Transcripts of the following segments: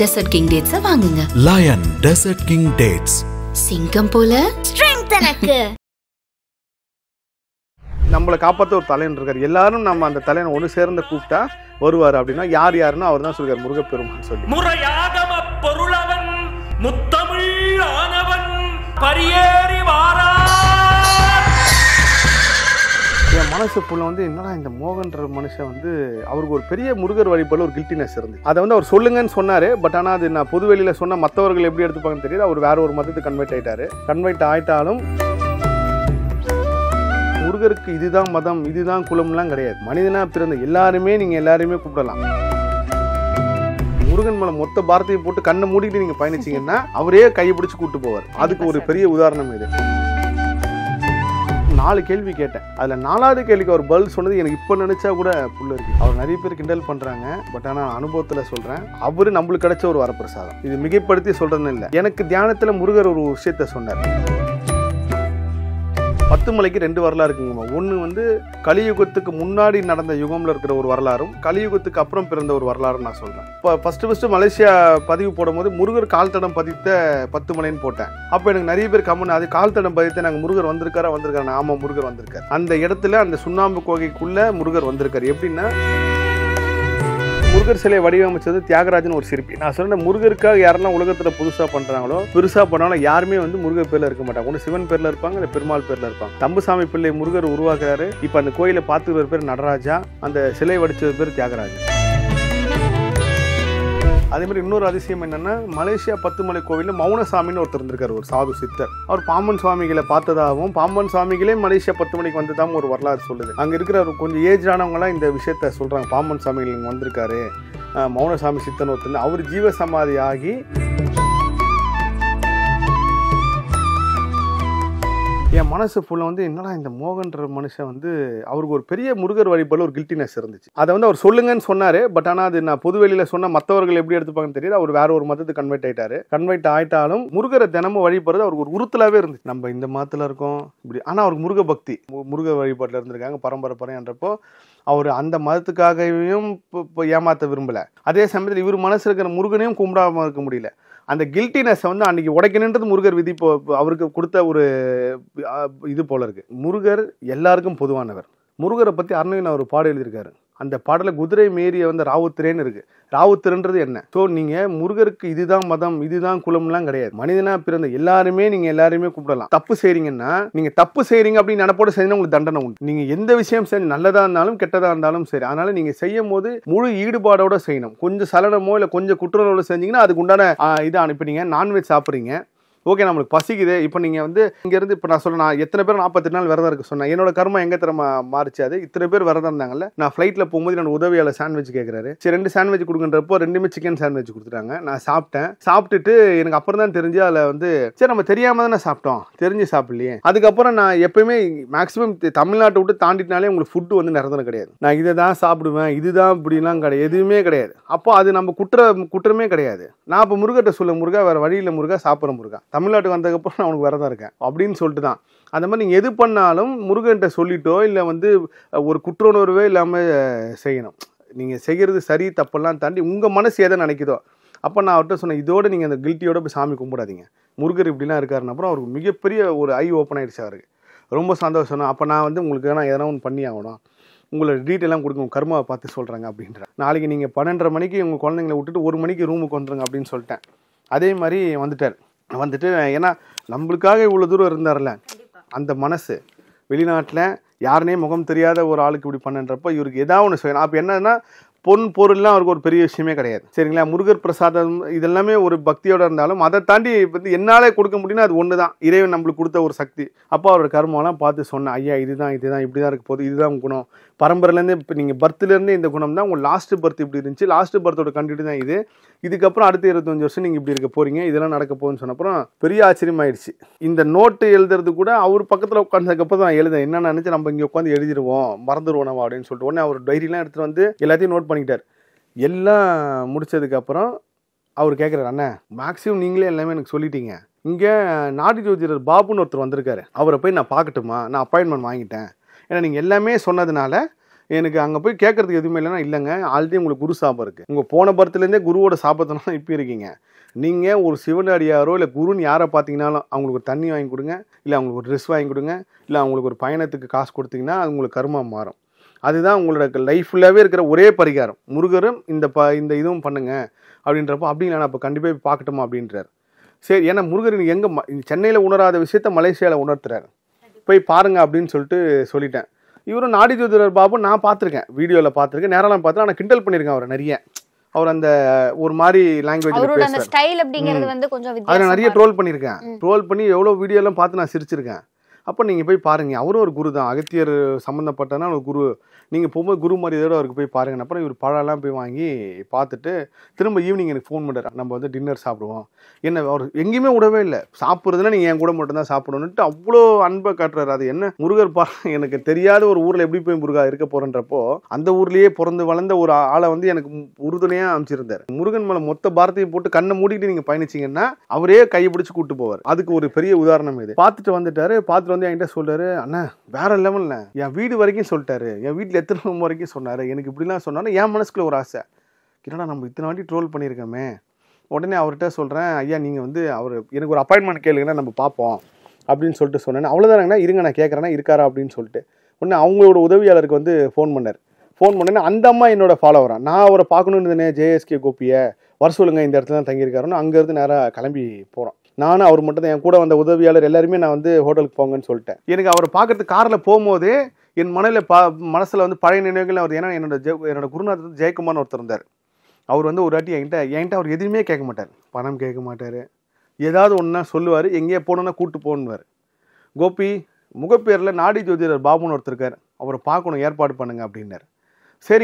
லாயன் dessert king dates வாங்குங்க லாயன் dessert king dates சிங்கம் போல ஸ்ட்ரெngth எனக்கு நம்மளை காப்பாற்ற ஒரு தலைவன் இருக்கார் எல்லாரும் நம்ம அந்த தலைவன் ஒன்று சேர்ந்து கூப்பிட்டா வருவார் அப்படின்னா யார் யாருன்னு அவர் தான் சொல்கிறார் முருகப்பெருமான் சொல்லி முறையாகம பொருளவன் முத்தமிழ் ஆனவன் பரியேறி வாரா என் மனசுக்குள்ள வந்து என்னடா இந்த மோகன்ற மனுஷன் வந்து அவருக்கு ஒரு பெரிய முருகர் வழிபாடு ஒரு கில்ட்டினஸ் இருந்து அதை வந்து அவர் சொல்லுங்கன்னு சொன்னார் பட் ஆனால் அது நான் பொதுவெளியில் சொன்ன மற்றவர்கள் எப்படி எடுத்துப்பாங்கன்னு தெரியுது அவர் வேற ஒரு மதத்துக்கு கன்வெர்ட் ஆகிட்டார் கன்வெர்ட் ஆகிட்டாலும் முருகருக்கு இதுதான் மதம் இதுதான் குலம்லாம் கிடையாது மனிதனாக பிறந்த எல்லாருமே நீங்கள் எல்லாருமே கூப்பிடலாம் முருகன் மேல மொத்த பாரத்தையும் போட்டு கண்ணை மூடிட்டு நீங்கள் பயணிச்சிங்கன்னா அவரே கைப்பிடிச்சு கூப்பிட்டு போவார் அதுக்கு ஒரு பெரிய உதாரணம் இது நாலு கேள்வி கேட்டேன் அதில் நாலாவது கேள்விக்கு அவர் பதில் சொன்னது எனக்கு இப்போ நினச்சா கூட புள்ள இருக்கு அவர் நிறைய பேர் கிண்டல் பண்ணுறாங்க பட் ஆனால் அனுபவத்தில் சொல்கிறேன் அவர் நம்மளுக்கு கிடைச்ச ஒரு வரப்பிரசாதம் இது மிகைப்படுத்தி சொல்கிறதுன்னு இல்லை எனக்கு தியானத்தில் முருகர் ஒரு விஷயத்த சொன்னார் பத்து மலைக்கு ரெண்டு வரலாறு இருக்குங்கம்மா ஒன்று வந்து கலியுகத்துக்கு முன்னாடி நடந்த யுகம்ல இருக்கிற ஒரு வரலாறும் கலியுகத்துக்கு அப்புறம் பிறந்த ஒரு வரலாறும் நான் சொல்றேன் இப்போ ஃபர்ஸ்ட் ஃபர்ஸ்ட் மலேசியா பதிவு போடும்போது முருகர் கால் தடம் பதித்த பத்து மலைன்னு போட்டேன் அப்போ எனக்கு நிறைய பேர் கம்மன் அது கால் தடம் பதித்த நாங்கள் முருகர் வந்திருக்காரா வந்திருக்காரு ஆமாம் முருகர் வந்திருக்காரு அந்த இடத்துல அந்த சுண்ணாம்பு கோகைக்குள்ள முருகர் வந்திருக்காரு எப்படின்னா முருகர் சிலை வடிவமைச்சது தியாகராஜன் ஒரு சிற்பி நான் சொன்ன முருகருக்காக யாரெல்லாம் உலகத்தில் புதுசாக பண்ணுறாங்களோ பெருசாக பண்ணாலும் யாருமே வந்து முருகர் பேரில் இருக்க மாட்டாங்க ஒன்று சிவன் பேரில் இருப்பாங்க இல்லை பெருமாள் பேரில் இருப்பாங்க தம்புசாமி பிள்ளை முருகர் உருவாக்குறாரு இப்போ அந்த கோயிலை பார்த்துக்கிற பேர் நடராஜா அந்த சிலை வடித்தது பேர் தியாகராஜன் அதேமாதிரி இன்னொரு அதிசயம் என்னென்னா மலேசியா பத்துமலை கோவிலில் மௌனசாமின்னு ஒருத்தர் இருந்திருக்கார் ஒரு சாது சித்தர் அவர் பாம்பன் சுவாமிகளை பார்த்ததாகவும் பாம்பன் சுவாமிகளே மலேசியா பத்து மணிக்கு வந்ததாகவும் ஒரு வரலாறு சொல்லுது அங்கே இருக்கிற கொஞ்சம் ஏஜ் ஆனவங்களாம் இந்த விஷயத்த சொல்கிறாங்க பாம்பன் சுவாமிகள் இங்கே வந்திருக்காரு மௌனசாமி சித்தன் ஒருத்தர் அவர் ஜீவசமாதி ஆகி என் மனசு ஃபுல்லாக வந்து என்னடா இந்த மோகன்ற மனுஷன் வந்து அவருக்கு ஒரு பெரிய முருகர் வழிபாடு ஒரு கில்ட்டினஸ் இருந்துச்சு அதை வந்து அவர் சொல்லுங்கன்னு சொன்னார் பட் ஆனால் அது நான் பொதுவெளியில் சொன்ன மற்றவர்கள் எப்படி எடுத்துப்பாங்கன்னு தெரியல அவர் வேற ஒரு மதத்துக்கு கன்வெர்ட் ஆயிட்டாரு கன்வெர்ட் ஆயிட்டாலும் முருகரை தினமும் வழிபடுறது அவருக்கு ஒரு உறுத்தலாகவே இருந்துச்சு நம்ம இந்த மதத்தில் இருக்கோம் இப்படி ஆனால் அவருக்கு முருக பக்தி முருக வழிபாட்டில் இருந்திருக்காங்க பரம்பரை பரம்பரைன்றப்போ அவர் அந்த மதத்துக்காகவும் இப்போ ஏமாற்ற விரும்பலை அதே சமயத்தில் இவர் மனசு இருக்கிற முருகனையும் கும்பிடாமல் இருக்க முடியல அந்த கில்ட்டினஸ் வந்து அன்றைக்கி உடைக்கணுன்றது முருகர் விதி அவருக்கு கொடுத்த ஒரு இது போல் இருக்குது முருகர் எல்லாருக்கும் பொதுவானவர் முருகரை பற்றி அருணவின் அவர் பாடு எழுதியிருக்காரு அந்த பாடலில் குதிரை மேரிய வந்து ராவுத்திரேன்னு இருக்கு ராவுத்திரன்றது என்ன ஸோ நீங்கள் முருகருக்கு இதுதான் மதம் இதுதான் குலம்லாம் கிடையாது மனிதனாக பிறந்த எல்லாருமே நீங்கள் எல்லாருமே கூப்பிடலாம் தப்பு செய்கிறீங்கன்னா நீங்கள் தப்பு செய்கிறீங்க அப்படின்னு நினப்போட செய்யணும் உங்களுக்கு தண்டனை உண்டு நீங்கள் எந்த விஷயம் சரி நல்லதாக இருந்தாலும் கெட்டதாக இருந்தாலும் சரி அதனால் நீங்கள் செய்யும் போது முழு ஈடுபாடோட செய்யணும் கொஞ்சம் சலனமோ இல்லை கொஞ்சம் குற்றங்களோட செஞ்சீங்கன்னா அதுக்கு உண்டான இதை அனுப்பினீங்க நான்வெஜ் சாப்பிட்றீங்க ஓகே நம்மளுக்கு பசிக்குது இப்போ நீங்கள் வந்து இங்கேருந்து இப்போ நான் சொல்ல நான் எத்தனை பேர் நாற்பத்தெட்டு நாள் விரதம் இருக்க சொன்னேன் என்னோட கர்மம் எங்கே திறமை மாறிச்சாது இத்தனை பேர் விரதம் இருந்தாங்கல்ல நான் ஃப்ளைட்டில் போகும்போது என்னோட உதவியால் சாண்ட்விச் கேட்குறாரு சரி ரெண்டு சாண்ட்விச் கொடுக்குறப்போ ரெண்டுமே சிக்கன் சாண்ட்விச் கொடுத்துட்டாங்க நான் சாப்பிட்டேன் சாப்பிட்டுட்டு எனக்கு அப்புறம் தான் தெரிஞ்சு அதில் வந்து சரி நம்ம தெரியாமல் தானே சாப்பிட்டோம் தெரிஞ்சு சாப்பிடலையே அதுக்கப்புறம் நான் எப்பயுமே மேக்ஸிமம் தமிழ்நாட்டை விட்டு தாண்டிட்டாலே உங்களுக்கு ஃபுட்டு வந்து நிரந்தரம் கிடையாது நான் இதை தான் சாப்பிடுவேன் இதுதான் இப்படிலாம் கிடையாது எதுவுமே கிடையாது அப்போ அது நம்ம குற்ற குற்றமே கிடையாது நான் இப்போ முருகட்ட சொல்ல முருகா வேறு வழியில் முருகா சாப்பிட்ற முருகா தமிழ்நாட்டுக்கு வந்ததுக்கப்புறம் நான் உனக்கு வரதான் இருக்கேன் அப்படின்னு சொல்லிட்டு தான் அந்த மாதிரி நீங்கள் எது பண்ணாலும் முருகன்கிட்ட சொல்லிட்டோ இல்லை வந்து ஒரு உணர்வே இல்லாமல் செய்யணும் நீங்கள் செய்கிறது சரி தப்பெல்லாம் தாண்டி உங்கள் மனசு எதை நினைக்குதோ அப்போ நான் அவர்கிட்ட சொன்னேன் இதோடு நீங்கள் அந்த கில்ட்டியோட போய் சாமி கும்பிடாதீங்க முருகர் இப்படிலாம் இருக்காருன்னு அப்புறம் அவருக்கு மிகப்பெரிய ஒரு ஐ ஓப்பன் ஆகிடுச்சு அவருக்கு ரொம்ப சந்தோஷம் அப்போ நான் வந்து உங்களுக்கு நான் எதனா ஒன்று பண்ணி ஆகணும் உங்களை டீட்டெயிலாம் கொடுக்க உங்கள் கர்மாவை பார்த்து சொல்கிறாங்க அப்படின்ற நாளைக்கு நீங்கள் பன்னெண்டரை மணிக்கு உங்கள் குழந்தைங்கள விட்டுட்டு ஒரு மணிக்கு ரூமுக்கு வந்துருங்க அப்படின்னு சொல்லிட்டேன் அதே மாதிரி வந்துட்டார் வந்துட்டு ஏன்னா நம்மளுக்காக இவ்வளோ தூரம் இருந்தார்ல அந்த மனசு வெளிநாட்டில் யாருனே முகம் தெரியாத ஒரு ஆளுக்கு இப்படி பண்ணுன்றப்போ இவருக்கு ஏதாவது ஒன்று செய்யணும் அப்போ என்னன்னா பொன் பொருள்லாம் அவருக்கு ஒரு பெரிய விஷயமே கிடையாது சரிங்களா முருகர் பிரசாதம் இதெல்லாமே ஒரு பக்தியோடு இருந்தாலும் அதை தாண்டி வந்து என்னால் கொடுக்க முடியும்னா அது ஒன்று தான் இறைவன் நம்மளுக்கு கொடுத்த ஒரு சக்தி அப்போ அவரோட கர்மெல்லாம் பார்த்து சொன்னேன் ஐயா இதுதான் இதுதான் இப்படி தான் இருக்க போகுது இதுதான் குணம் பரம்பரையிலேருந்து இப்போ நீங்கள் பர்த்லேருந்தே இந்த குணம் தான் உங்கள் லாஸ்ட்டு பர்த் இப்படி இருந்துச்சு லாஸ்ட்டு பர்த்தோட கண்டிட்டு தான் இது இதுக்கப்புறம் அடுத்த இருபத்தஞ்சி வருஷம் நீங்கள் இப்படி இருக்க போகிறீங்க இதெல்லாம் நடக்க போகுதுன்னு சொன்னப்புறம் பெரிய ஆச்சரியமாயிடுச்சு இந்த நோட்டு எழுதுறது கூட அவர் பக்கத்தில் உட்காந்ததுக்கப்புறம் நான் எழுத என்ன நினச்சி நம்ம இங்கே உட்காந்து எழுதிடுவோம் மறந்துடுவோம் நம்ம அப்படின்னு சொல்லிட்டு உடனே அவர் டைரிலாம் எடுத்துகிட்டு வந்து எல்லாத்தையும் நோட் பண்ணிக்கிட்டார் எல்லாம் முடித்ததுக்கப்புறம் அவர் கேட்குறாரு அண்ணன் மேக்ஸிமம் நீங்களே எல்லாமே எனக்கு சொல்லிட்டீங்க இங்கே நாட்டு ஜோதிடர் பாபுன்னு ஒருத்தர் வந்திருக்காரு அவரை போய் நான் பார்க்கட்டுமா நான் அப்பாயின்மெண்ட் வாங்கிட்டேன் ஏன்னா நீங்கள் எல்லாமே சொன்னதுனால எனக்கு அங்கே போய் கேட்குறதுக்கு எதுவுமே இல்லைன்னா இல்லைங்க ஆல்ரெடி உங்களுக்கு குரு சாபம் இருக்குது உங்கள் போன பரத்துலேருந்தே குருவோட சாபத்தினால இப்போ இருக்கீங்க நீங்கள் ஒரு சிவனடியாரோ இல்லை குருன்னு யாரை பார்த்தீங்கனாலும் அவங்களுக்கு ஒரு தண்ணி வாங்கி கொடுங்க இல்லை அவங்களுக்கு ஒரு ட்ரெஸ் வாங்கி கொடுங்க இல்லை அவங்களுக்கு ஒரு பயணத்துக்கு காசு கொடுத்தீங்கன்னா அது உங்களுக்கு கருமா மாறும் அதுதான் உங்களோட லைஃப் ஃபுல்லாகவே இருக்கிற ஒரே பரிகாரம் முருகரும் இந்த ப இந்த இதுவும் பண்ணுங்கள் அப்படின்றப்போ அப்படி நான் அப்போ கண்டிப்பாக பார்க்கட்டுமா அப்படின்றார் சரி ஏன்னா முருகர் எங்கே சென்னையில் உணராத விஷயத்த மலேசியாவில் உணர்த்துறாரு போய் பாருங்கள் அப்படின்னு சொல்லிட்டு சொல்லிட்டேன் இவரும் நாடி ஜோதிடர் பாபு நான் பார்த்துருக்கேன் வீடியோவில் பார்த்துருக்கேன் நேரெல்லாம் பார்த்துருக்கேன் ஆனால் கிண்டல் பண்ணியிருக்கேன் அவர் நிறைய அவர் அந்த ஒரு மாதிரி லாங்குவேஜ் ஸ்டைல் அப்படிங்கிறது வந்து கொஞ்சம் அதில் நிறைய ட்ரோல் பண்ணியிருக்கேன் ட்ரோல் பண்ணி எவ்வளோ வீடியோலாம் பார்த்து நான் சிரிச்சிருக்கேன் அப்போ நீங்கள் போய் பாருங்கள் அவரும் ஒரு குரு தான் அகத்தியர் சம்மந்தப்பட்டனா ஒரு குரு நீங்கள் போகும்போது குரு மாதிரியோட அவருக்கு போய் பாருங்கள் அப்புறம் இவர் பழம்லாம் போய் வாங்கி பார்த்துட்டு திரும்ப ஈவினிங் எனக்கு ஃபோன் பண்ணுறாரு நம்ம வந்து டின்னர் சாப்பிடுவோம் என்ன அவர் எங்கேயுமே விடவே இல்லை சாப்பிட்றதுனா நீங்கள் என் கூட மட்டும்தான் சாப்பிடணுன்ட்டு அவ்வளோ அன்பை காட்டுறாரு அது என்ன முருகர் பா எனக்கு தெரியாத ஒரு ஊரில் எப்படி போய் முருகா இருக்க போகிறன்றப்போ அந்த ஊர்லேயே பிறந்து வளர்ந்த ஒரு ஆளை வந்து எனக்கு உறுதுணையாக அமைச்சிருந்தார் முருகன் மேலே மொத்த பாரத்தையும் போட்டு கண்ணை மூடிட்டு நீங்கள் பயணிச்சிங்கன்னா அவரே கையை பிடிச்சி கூப்பிட்டு போவார் அதுக்கு ஒரு பெரிய உதாரணம் இது பார்த்துட்டு வந்துட்டாரு பார்த்துட்டு வந்து என்கிட்ட சொல்றாரு அண்ணா வேற லெவலில் என் வீடு வரைக்கும் சொல்லிட்டாரு என் வீட்டில் எத்தனை ரூம் வரைக்கும் சொன்னார் எனக்கு இப்படிலாம் சொன்னாலும் என் மனசுக்குள்ளே ஒரு ஆசை என்னடா நம்ம இத்தனை வாட்டி ட்ரோல் பண்ணியிருக்கோமே உடனே அவர்கிட்ட சொல்கிறேன் ஐயா நீங்கள் வந்து அவர் எனக்கு ஒரு அப்பாயின்மெண்ட் கேளுங்கன்னா நம்ம பார்ப்போம் அப்படின்னு சொல்லிட்டு சொன்னேன் அவ்வளோதானங்கண்ணா இருங்க நான் கேட்குறேன்னா இருக்காரா அப்படின்னு சொல்லிட்டு உடனே அவங்களோட உதவியாளருக்கு வந்து ஃபோன் பண்ணார் ஃபோன் பண்ணேன்னா அந்த அம்மா என்னோட ஃபாலோவரா நான் அவரை பார்க்கணுன்னு இருந்தேனே ஜேஎஸ்கே கோப்பியை வர சொல்லுங்க இந்த இடத்துல தான் தங்கியிருக்காருன்னு அங்கேருந்து நேராக கிளம்பி போகிறோம் நானும் அவர் மட்டும் தான் என் கூட வந்த உதவியாளர் எல்லாருமே நான் வந்து ஹோட்டலுக்கு போங்கன்னு சொல்லிட்டேன் எனக்கு அவரை பார்க்கறதுக்கு காரில் போகும்போது என் மனதில் பா மனசில் வந்து பழைய நினைவுகள் அவர் ஏன்னா என்னோட ஜெ என்னோட குருநாதர் ஜெயக்குமார்னு ஒருத்தர் இருந்தார் அவர் வந்து ஒரு வாட்டி என்கிட்ட என்கிட்ட அவர் எதுவுமே கேட்க மாட்டார் பணம் கேட்க மாட்டார் ஏதாவது ஒன்றா சொல்லுவார் எங்கேயே போகணுன்னா கூப்பிட்டு போகணுவார் கோபி முகப்பேரில் நாடி ஜோதிடர் பாபுன்னு ஒருத்தர் இருக்கார் அவரை பார்க்கணும் ஏற்பாடு பண்ணுங்க அப்படின்னார்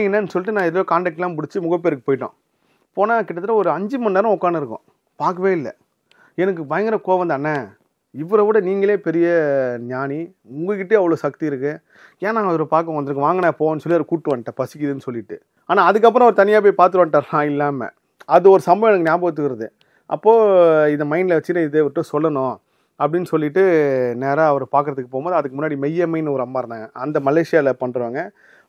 என்னன்னு சொல்லிட்டு நான் ஏதோ காண்டாக்ட்லாம் பிடிச்சி முகப்பேருக்கு போயிட்டோம் போனால் கிட்டத்தட்ட ஒரு அஞ்சு மணி நேரம் உட்காந்துருக்கோம் பார்க்கவே இல்லை எனக்கு பயங்கர கோவம் தானே இவரை விட நீங்களே பெரிய ஞானி உங்ககிட்டே அவ்வளோ சக்தி இருக்குது ஏன் நாங்கள் அவரை பார்க்க வந்திருக்கோம் வாங்க நான் போவோன்னு சொல்லி அவர் கூப்பிட்டு வந்துட்டேன் பசிக்குதுன்னு சொல்லிட்டு ஆனால் அதுக்கப்புறம் அவர் தனியாக போய் பார்த்துட்டு வந்துட்டார் நான் இல்லாமல் அது ஒரு சம்பவம் எனக்கு ஞாபகத்துக்குறது அப்போது இதை மைண்டில் வச்சுன்னு இதை விட்டு சொல்லணும் அப்படின்னு சொல்லிட்டு நேராக அவர் பார்க்குறதுக்கு போகும்போது அதுக்கு முன்னாடி மெய்யம்மைன்னு ஒரு அம்மா இருந்தாங்க அந்த மலேசியாவில் பண்ணுறவங்க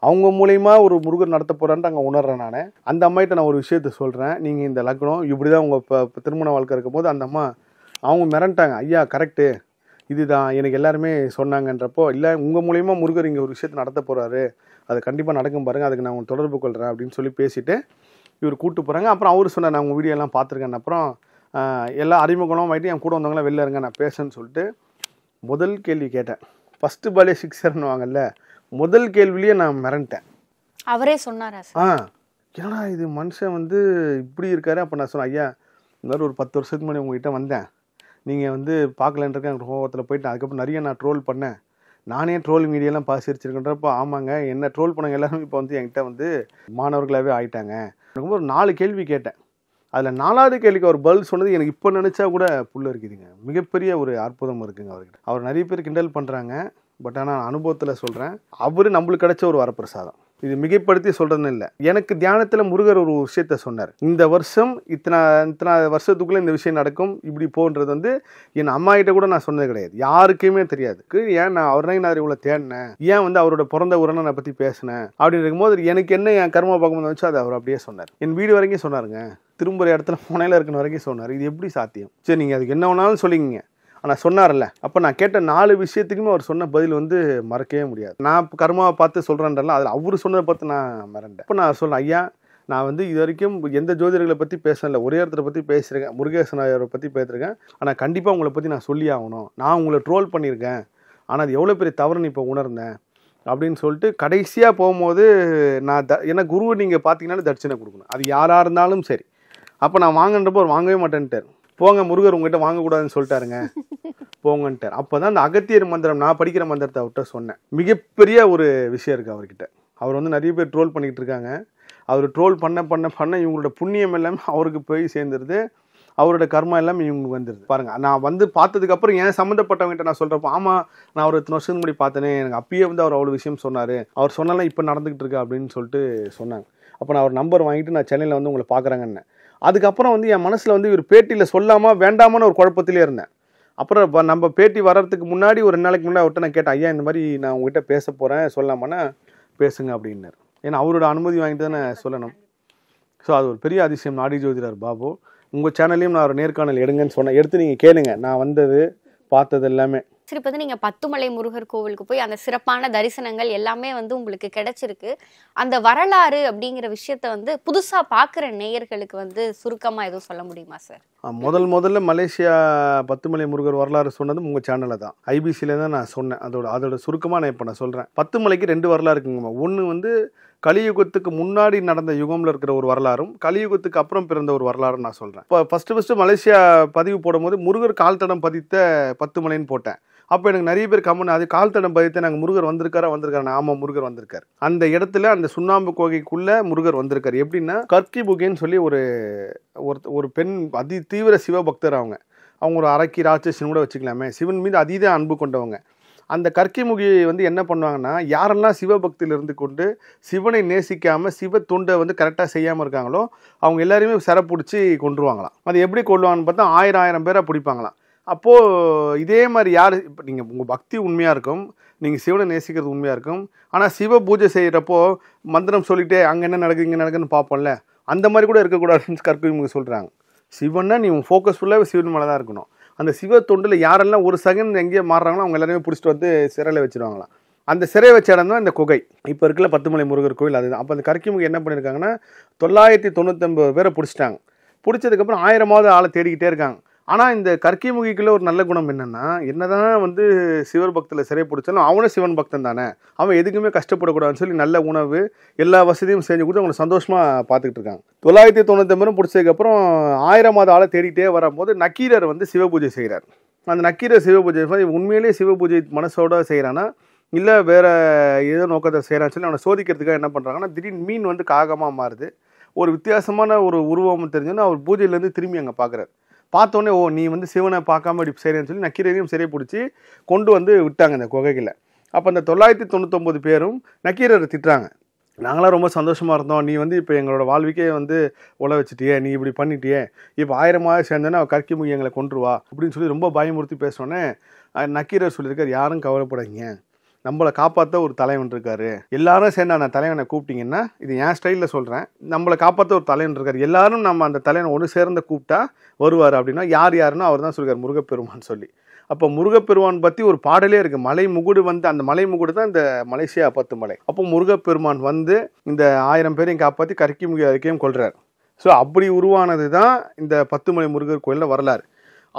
அவங்க மூலயமா ஒரு முருகர் நடத்த போகிறான்ட்டு அங்கே உணர்றேன் நான் அந்த அம்மாயிட்ட நான் ஒரு விஷயத்த சொல்கிறேன் நீங்கள் இந்த லக்னம் இப்படி தான் உங்கள் இப்போ திருமண வாழ்க்கை இருக்கும்போது அந்த அம்மா அவங்க மிரண்டாங்க ஐயா கரெக்டு இதுதான் எனக்கு எல்லாருமே சொன்னாங்கன்றப்போ இல்லை உங்கள் மூலயமா முருகர் இங்கே ஒரு விஷயத்தை நடத்த போகிறாரு அது கண்டிப்பாக நடக்கும் பாருங்கள் அதுக்கு நான் உங்களுக்கு தொடர்பு கொள்கிறேன் அப்படின்னு சொல்லி பேசிவிட்டு இவர் கூப்பிட்டு போகிறாங்க அப்புறம் அவர் சொன்னார் நான் உங்கள் வீடியோலாம் பார்த்துருக்கேன் அப்புறம் எல்லா அறிமுகமும் ஆகிட்டு என் கூட வந்தவங்களாம் வெளில இருங்க நான் பேசுன்னு சொல்லிட்டு முதல் கேள்வி கேட்டேன் ஃபஸ்ட்டு பாலே சிக்ஸர்னுவாங்கல்ல முதல் கேள்விலேயே நான் மிரண்டேன் அவரே சொன்னாரா ஆ ஏன்னா இது மனுஷன் வந்து இப்படி இருக்காரு அப்போ நான் சொன்னேன் ஐயா இந்த மாதிரி ஒரு பத்து வருஷத்துக்கு முன்னாடி உங்ககிட்ட வந்தேன் நீங்கள் வந்து பார்க்கலன்றக்கு எனக்கு கோபத்தில் போயிட்டு அதுக்கப்புறம் நிறைய நான் ட்ரோல் பண்ணேன் நானே ட்ரோல் மீடியாலாம் பாசிரிச்சிருக்கின்றப்போ ஆமாங்க என்ன ட்ரோல் பண்ணுங்க எல்லாரும் இப்போ வந்து என்கிட்ட வந்து மாணவர்களாகவே ஆயிட்டாங்க ரொம்ப ஒரு நாலு கேள்வி கேட்டேன் அதில் நாலாவது கேள்விக்கு அவர் பதில் சொன்னது எனக்கு இப்போ நினச்சா கூட புல்லு இருக்குதுங்க மிகப்பெரிய ஒரு அற்புதம் இருக்குங்க அவர்கிட்ட அவர் நிறைய பேர் கிண்டல் பண்ணுறாங்க பட் ஆனால் நான் அனுபவத்தில் சொல்கிறேன் அவர் நம்மளுக்கு கிடைச்ச ஒரு வரப்பிரசாதம் இது மிகைப்படுத்தி சொல்கிறதுன்னு இல்லை எனக்கு தியானத்தில் முருகர் ஒரு விஷயத்த சொன்னார் இந்த வருஷம் இத்தனை இத்தனை வருஷத்துக்குள்ளே இந்த விஷயம் நடக்கும் இப்படி போன்றது வந்து என் அம்மா கிட்ட கூட நான் சொன்னது கிடையாது யாருக்குமே தெரியாது ஏன் நான் அவரே நான் இவ்வளோ தேடினேன் ஏன் வந்து அவரோட பிறந்த உரனை நான் பற்றி பேசினேன் அப்படின்னு இருக்கும்போது எனக்கு என்ன என் கர்ம பக்கம் வச்சு அதை அவர் அப்படியே சொன்னார் என் வீடு வரைக்கும் சொன்னாருங்க திரும்புகிற இடத்துல முனையில் இருக்கிற வரைக்கும் சொன்னார் இது எப்படி சாத்தியம் சரி நீங்கள் அதுக்கு என்ன வேணாலும் சொல்லிங்க ஆனால் சொன்னார்ல அப்போ நான் கேட்ட நாலு விஷயத்துக்குமே அவர் சொன்ன பதில் வந்து மறக்கவே முடியாது நான் கர்மாவை பார்த்து சொல்கிறேன்றல அதில் அவர் சொன்னதை பார்த்து நான் மறண்டேன் இப்போ நான் சொன்னேன் ஐயா நான் வந்து இது வரைக்கும் எந்த ஜோதிடர்களை பற்றி பேசல ஒரே இடத்துல பற்றி பேசியிருக்கேன் முருகேசன் ஐயரை பற்றி பேசியிருக்கேன் ஆனால் கண்டிப்பாக உங்களை பற்றி நான் சொல்லி ஆகணும் நான் உங்களை ட்ரோல் பண்ணியிருக்கேன் ஆனால் அது எவ்வளோ பெரிய தவறுன்னு இப்போ உணர்ந்தேன் அப்படின்னு சொல்லிட்டு கடைசியாக போகும்போது நான் த ஏன்னா குருவை நீங்கள் பார்த்தீங்கன்னா தட்சிணை கொடுக்கணும் அது யாராக இருந்தாலும் சரி அப்போ நான் வாங்கன்றப்போ வாங்கவே மாட்டேன்ட்டார் போங்க முருகர் உங்ககிட்ட வாங்கக்கூடாதுன்னு சொல்லிட்டாருங்க போங்கன்ட்டார் அப்போ தான் அந்த அகத்தியர் மந்திரம் நான் படிக்கிற மந்திரத்தை அவர்கிட்ட சொன்னேன் மிகப்பெரிய ஒரு விஷயம் இருக்குது அவர்கிட்ட அவர் வந்து நிறைய பேர் ட்ரோல் பண்ணிக்கிட்டு இருக்காங்க அவர் ட்ரோல் பண்ண பண்ண பண்ண இவங்களோட புண்ணியம் எல்லாமே அவருக்கு போய் சேர்ந்துருது அவரோட கர்மா எல்லாமே இவங்களுக்கு வந்துடுது பாருங்க நான் வந்து பார்த்ததுக்கப்புறம் ஏன் சம்மந்தப்பட்டவங்ககிட்ட நான் சொல்கிறப்போ ஆமாம் நான் ஒரு எத்தனை வருஷத்துக்கு முன்னாடி பார்த்தேனே எனக்கு அப்பயே வந்து அவர் அவ்வளோ விஷயம் சொன்னார் அவர் சொன்னாலும் இப்போ நடந்துகிட்டு இருக்கு அப்படின்னு சொல்லிட்டு சொன்னாங்க அப்போ நான் அவர் நம்பர் வாங்கிட்டு நான் சென்னையில் வந்து உங்களை பார்க்குறாங்கன்னு அதுக்கப்புறம் வந்து என் மனசில் வந்து இவர் பேட்டியில் சொல்லாமல் வேண்டாமான்னு ஒரு குழப்பத்திலே இருந்தேன் அப்புறம் இப்போ நம்ம பேட்டி வர்றதுக்கு முன்னாடி ஒரு நாளைக்கு முன்னாடி அவர்கிட்ட நான் கேட்டேன் ஐயா இந்த மாதிரி நான் உங்ககிட்ட பேச போகிறேன் சொல்லாமன்னா பேசுங்க அப்படின்னாரு ஏன்னா அவரோட அனுமதி வாங்கிட்டு தானே சொல்லணும் ஸோ அது ஒரு பெரிய அதிசயம் நாடி ஜோதிடர் பாபு உங்கள் சேனல்லையும் நான் ஒரு நேர்காணல் எடுங்கன்னு சொன்னேன் எடுத்து நீங்கள் கேளுங்க நான் வந்தது பார்த்தது எல்லாமே கிடைச்சிருப்பது நீங்கள் பத்துமலை முருகர் கோவிலுக்கு போய் அந்த சிறப்பான தரிசனங்கள் எல்லாமே வந்து உங்களுக்கு கிடைச்சிருக்கு அந்த வரலாறு அப்படிங்கிற விஷயத்த வந்து புதுசாக பார்க்குற நேயர்களுக்கு வந்து சுருக்கமாக எதுவும் சொல்ல முடியுமா சார் முதல் முதல்ல மலேசியா பத்துமலை முருகர் வரலாறு சொன்னதும் உங்கள் சேனலில் தான் ஐபிசியில் தான் நான் சொன்னேன் அதோட அதோட சுருக்கமாக நான் இப்போ நான் சொல்கிறேன் பத்து மலைக்கு ரெண்டு வரலாறு இருக்குங்கம்மா ஒன்று வந்து கலியுகத்துக்கு முன்னாடி நடந்த யுகம்ல இருக்கிற ஒரு வரலாறும் கலியுகத்துக்கு அப்புறம் பிறந்த ஒரு வரலாறு நான் சொல்றேன் இப்போ ஃபர்ஸ்ட் ஃபர்ஸ்ட் மலேசியா பதிவு போடும்போது முருகர் கால் தடம் பதித்த பத்து மலைன்னு போட்டேன் அப்போ எனக்கு நிறைய பேர் கம்மன் அது கால் தடம் பதித்த நாங்கள் முருகர் வந்திருக்காரா வந்திருக்காரு ஆமாம் முருகர் வந்திருக்காரு அந்த இடத்துல அந்த சுண்ணாம்பு கோகைக்குள்ளே முருகர் வந்திருக்காரு எப்படின்னா கர்கி புகைன்னு சொல்லி ஒரு ஒரு பெண் அதி தீவிர சிவபக்தர் அவங்க அவங்க ஒரு அரைக்கி ராட்சசன் கூட வச்சுக்கலாமே சிவன் மீது அதீத அன்பு கொண்டவங்க அந்த கற்கைமுகி வந்து என்ன பண்ணுவாங்கன்னா யாரெல்லாம் சிவபக்தியில் இருந்து கொண்டு சிவனை நேசிக்காமல் சிவ தொண்டை வந்து கரெக்டாக செய்யாமல் இருக்காங்களோ அவங்க எல்லாருமே சிறப்பிடிச்சி கொண்டுருவாங்களாம் அது எப்படி கொள்ளுவாங்கன்னு பார்த்தா ஆயிரம் ஆயிரம் பேரை பிடிப்பாங்களாம் அப்போது இதே மாதிரி யார் இப்போ நீங்கள் உங்கள் பக்தி உண்மையாக இருக்கும் நீங்கள் சிவனை நேசிக்கிறது உண்மையாக இருக்கும் ஆனால் சிவ பூஜை செய்கிறப்போ மந்திரம் சொல்லிகிட்டே அங்கே என்ன நடக்குது இங்கே நடக்குதுன்னு பார்ப்போம்ல அந்த மாதிரி கூட இருக்கக்கூடாதுன்னு முகி சொல்கிறாங்க சிவன்னா நீ உன் ஃபோக்கஸ் ஃபுல்லாகவே சிவன் மேலே தான் இருக்கணும் அந்த சிவ தொண்டில் யாரெல்லாம் ஒரு செகண்ட் எங்கேயே மாறுறாங்களோ அவங்க எல்லாருமே பிடிச்சிட்டு வந்து சிறையில் வச்சுருவாங்களாம் அந்த சிறை வச்ச இடம் தான் இந்த குகை இப்போ இருக்கிற பத்துமலை முருகர் கோயில் அது அப்போ அந்த கரிக்கிமுக என்ன பண்ணியிருக்காங்கன்னா தொள்ளாயிரத்தி தொண்ணூத்தொம்பது பேரை பிடிச்சிட்டாங்க பிடிச்சதுக்கப்புறம் ஆயிரமாவது ஆளை தேடிக்கிட்டே இருக்காங்க ஆனால் இந்த கற்கி முகிக்குள்ள ஒரு நல்ல குணம் என்னென்னா என்னதான் வந்து சிவர் பக்தில் சிறை பிடிச்சாலும் அவனும் சிவன் பக்தன் தானே அவன் எதுக்குமே கஷ்டப்படக்கூடாதுன்னு சொல்லி நல்ல உணவு எல்லா வசதியும் செஞ்சு கொடுத்து அவனை சந்தோஷமாக பார்த்துக்கிட்டு இருக்காங்க தொள்ளாயிரத்தி தொண்ணூத்தொம்பதும் பிடிச்சதுக்கப்புறம் ஆயிரம் மாத ஆளை தேடிட்டே வரும்போது நக்கீரர் வந்து சிவ பூஜை செய்கிறார் அந்த நக்கீரர் சிவ பூஜை உண்மையிலேயே சிவ பூஜை மனசோட செய்கிறான்னா இல்லை வேறு ஏதோ நோக்கத்தை செய்கிறான்னு சொல்லி அவனை சோதிக்கிறதுக்காக என்ன பண்ணுறாங்கன்னா திடீர்னு மீன் வந்து காகமாக மாறுது ஒரு வித்தியாசமான ஒரு உருவம் தெரிஞ்சோன்னா அவர் பூஜையிலேருந்து திரும்பி அங்கே பார்க்குறாரு பார்த்தோன்னே ஓ நீ வந்து சிவனை பார்க்காம இப்படி சரின்னு சொல்லி நக்கீரரையும் சிறை பிடிச்சி கொண்டு வந்து விட்டாங்க இந்த குகைகளில் அப்போ அந்த தொள்ளாயிரத்தி தொண்ணூத்தொம்பது பேரும் நக்கீரரை திட்டுறாங்க நாங்களாம் ரொம்ப சந்தோஷமாக இருந்தோம் நீ வந்து இப்போ எங்களோட வாழ்விக்கே வந்து உழ வச்சுட்டியே நீ இப்படி பண்ணிட்டியே இப்போ ஆயிரமாக அவள் கற்கி எங்களை கொண்டுருவா அப்படின்னு சொல்லி ரொம்ப பயமுறுத்தி பேசுனோன்னே நக்கீரர் சொல்லியிருக்கார் யாரும் கவலைப்படாதீங்க நம்மளை காப்பாற்ற ஒரு தலைவன் இருக்காரு எல்லாரும் சேர்ந்து அந்த தலைவனை கூப்பிட்டீங்கன்னா இது என் ஸ்டைலில் சொல்கிறேன் நம்மளை காப்பாற்ற ஒரு தலைவன் இருக்காரு எல்லாரும் நம்ம அந்த தலைவனை ஒன்று சேர்ந்து கூப்பிட்டா வருவார் அப்படின்னா யார் யாருன்னு அவர் தான் சொல்கிறார் முருகப்பெருமான் சொல்லி அப்போ முருகப்பெருமான் பற்றி ஒரு பாடலே இருக்குது மலை முகுடு வந்து அந்த மலை முகுடு தான் இந்த மலேசியா பத்து மலை அப்போ முருகப்பெருமான் வந்து இந்த ஆயிரம் பேரையும் காப்பாற்றி கருக்கி முகிய கொள்கிறார் ஸோ அப்படி உருவானது தான் இந்த பத்துமலை முருகர் கோயிலில் வரலாறு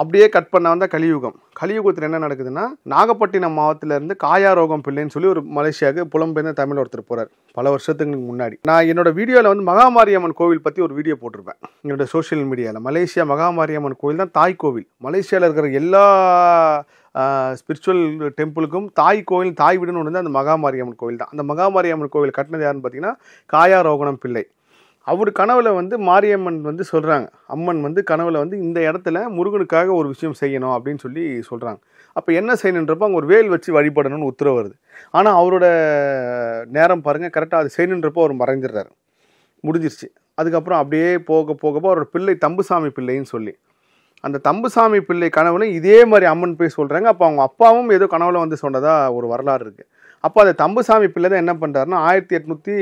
அப்படியே கட் பண்ண வந்தால் கலியுகம் கலியுகத்தில் என்ன நடக்குதுன்னா நாகப்பட்டினம் மாவட்டத்திலேருந்து காயாரோகம் பிள்ளைன்னு சொல்லி ஒரு மலேசியாவுக்கு புலம்பெயர்ந்த தமிழ் ஒருத்தர் போகிறார் பல வருஷத்துக்கு முன்னாடி நான் என்னோட வீடியோவில் வந்து மகாமாரியம்மன் கோவில் பற்றி ஒரு வீடியோ போட்டிருப்பேன் என்னோட சோஷியல் மீடியாவில் மலேசியா மகாமாரியம்மன் கோவில் தான் தாய் கோவில் மலேசியாவில் இருக்கிற எல்லா ஸ்பிரிச்சுவல் டெம்பிளுக்கும் தாய் கோவில் தாய் வீடுன்னு ஒன்று அந்த மகாமாரியம்மன் கோவில் தான் அந்த மகாமாரியம்மன் கோவில் கட்டினது யாருன்னு பார்த்தீங்கன்னா காயாரோகணம் பிள்ளை அவர் கனவில் வந்து மாரியம்மன் வந்து சொல்கிறாங்க அம்மன் வந்து கனவில் வந்து இந்த இடத்துல முருகனுக்காக ஒரு விஷயம் செய்யணும் அப்படின்னு சொல்லி சொல்கிறாங்க அப்போ என்ன செய்யணுன்றப்போ அங்கே ஒரு வேல் வச்சு வழிபடணும்னு உத்தரவு வருது ஆனால் அவரோட நேரம் பாருங்கள் கரெக்டாக அது செய்யணுன்றப்போ அவர் மறைஞ்சிடுறாரு முடிஞ்சிருச்சு அதுக்கப்புறம் அப்படியே போக போகப்போ அவரோட பிள்ளை தம்புசாமி பிள்ளைன்னு சொல்லி அந்த தம்புசாமி பிள்ளை கனவுலையும் இதே மாதிரி அம்மன் போய் சொல்கிறாங்க அப்போ அவங்க அப்பாவும் ஏதோ கனவுல வந்து சொன்னதாக ஒரு வரலாறு இருக்குது அப்போ அதை தம்புசாமி பிள்ளை தான் என்ன பண்ணுறாருன்னா ஆயிரத்தி எட்நூற்றி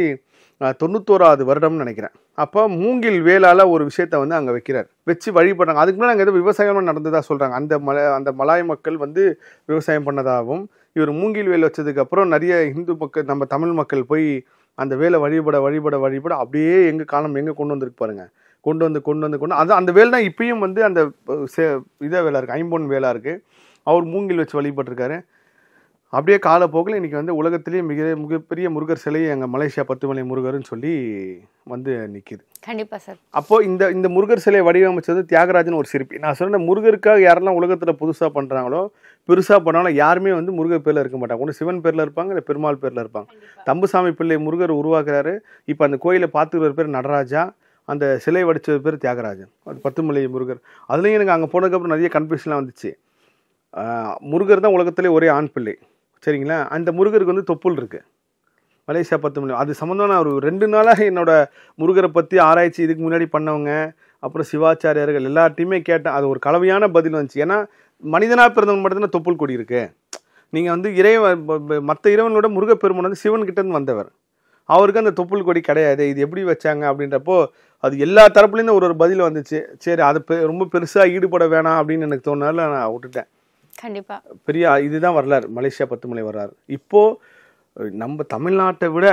தொண்ணூத்தோராவது வருடம்னு நினைக்கிறேன் அப்போ மூங்கில் வேலால் ஒரு விஷயத்த வந்து அங்கே வைக்கிறார் வச்சு வழிபடுறாங்க அதுக்கு முன்னாடி அங்கே ஏதோ விவசாயம் நடந்ததாக சொல்கிறாங்க அந்த மலை அந்த மலாய் மக்கள் வந்து விவசாயம் பண்ணதாகவும் இவர் மூங்கில் வேல் வச்சதுக்கப்புறம் நிறைய இந்து மக்கள் நம்ம தமிழ் மக்கள் போய் அந்த வேலை வழிபட வழிபட வழிபட அப்படியே எங்கள் காலம் எங்கே கொண்டு வந்திருக்கு பாருங்கள் கொண்டு வந்து கொண்டு வந்து கொண்டு அது அந்த வேல் தான் இப்பயும் வந்து அந்த சே இதாக வேலை இருக்குது ஐம்பொன் வேலாக இருக்குது அவர் மூங்கில் வச்சு வழிபட்டிருக்காரு அப்படியே காலப்போக்கில் இன்றைக்கி வந்து உலகத்திலேயே மிக மிகப்பெரிய முருகர் சிலை அங்கே மலேசியா பத்துமலை முருகர்னு சொல்லி வந்து நிற்கிது கண்டிப்பாக சார் அப்போது இந்த இந்த முருகர் சிலை வடிவமைச்சது தியாகராஜன் ஒரு சிற்பி நான் சொன்ன முருகருக்காக யாரெல்லாம் உலகத்தில் புதுசாக பண்ணுறாங்களோ பெருசாக பண்ணாலும் யாருமே வந்து முருகர் பேரில் இருக்க மாட்டாங்க ஒன்று சிவன் பேரில் இருப்பாங்க இல்லை பெருமாள் பேரில் இருப்பாங்க தம்புசாமி பிள்ளை முருகர் உருவாக்குறாரு இப்போ அந்த கோயிலை பார்த்துக்கிற பேர் நடராஜா அந்த சிலை வடித்தது பேர் தியாகராஜன் பத்துமலை முருகர் அதுலேயும் எனக்கு அங்கே போனதுக்கப்புறம் நிறைய கன்ஃபியூஷன்லாம் வந்துச்சு முருகர் தான் உலகத்திலே ஒரே ஆண் பிள்ளை சரிங்களா அந்த முருகருக்கு வந்து தொப்புள் இருக்குது மலேசியா பத்து மணி அது சம்மந்தமான ஒரு ரெண்டு நாளாக என்னோடய முருகரை பற்றி ஆராய்ச்சி இதுக்கு முன்னாடி பண்ணவங்க அப்புறம் சிவாச்சாரியர்கள் எல்லார்ட்டையுமே கேட்டேன் அது ஒரு கலவையான பதில் வந்துச்சு ஏன்னா மனிதனாக பிறந்தவங்க மட்டும்தான் தொப்புள் கொடி இருக்குது நீங்கள் வந்து இறைவன் மற்ற இறைவனோட முருகப்பெருமன் வந்து கிட்டேருந்து வந்தவர் அவருக்கு அந்த தொப்புள் கொடி கிடையாது இது எப்படி வச்சாங்க அப்படின்றப்போ அது எல்லா தரப்புலேருந்து ஒரு ஒரு பதில் வந்துச்சு சரி அது ரொம்ப பெருசாக ஈடுபட வேணாம் அப்படின்னு எனக்கு தோணுனால நான் விட்டுட்டேன் கண்டிப்பா பெரிய இதுதான் வரலாறு மலேசியா பத்துமலை வரலாறு இப்போ நம்ம தமிழ்நாட்டை விட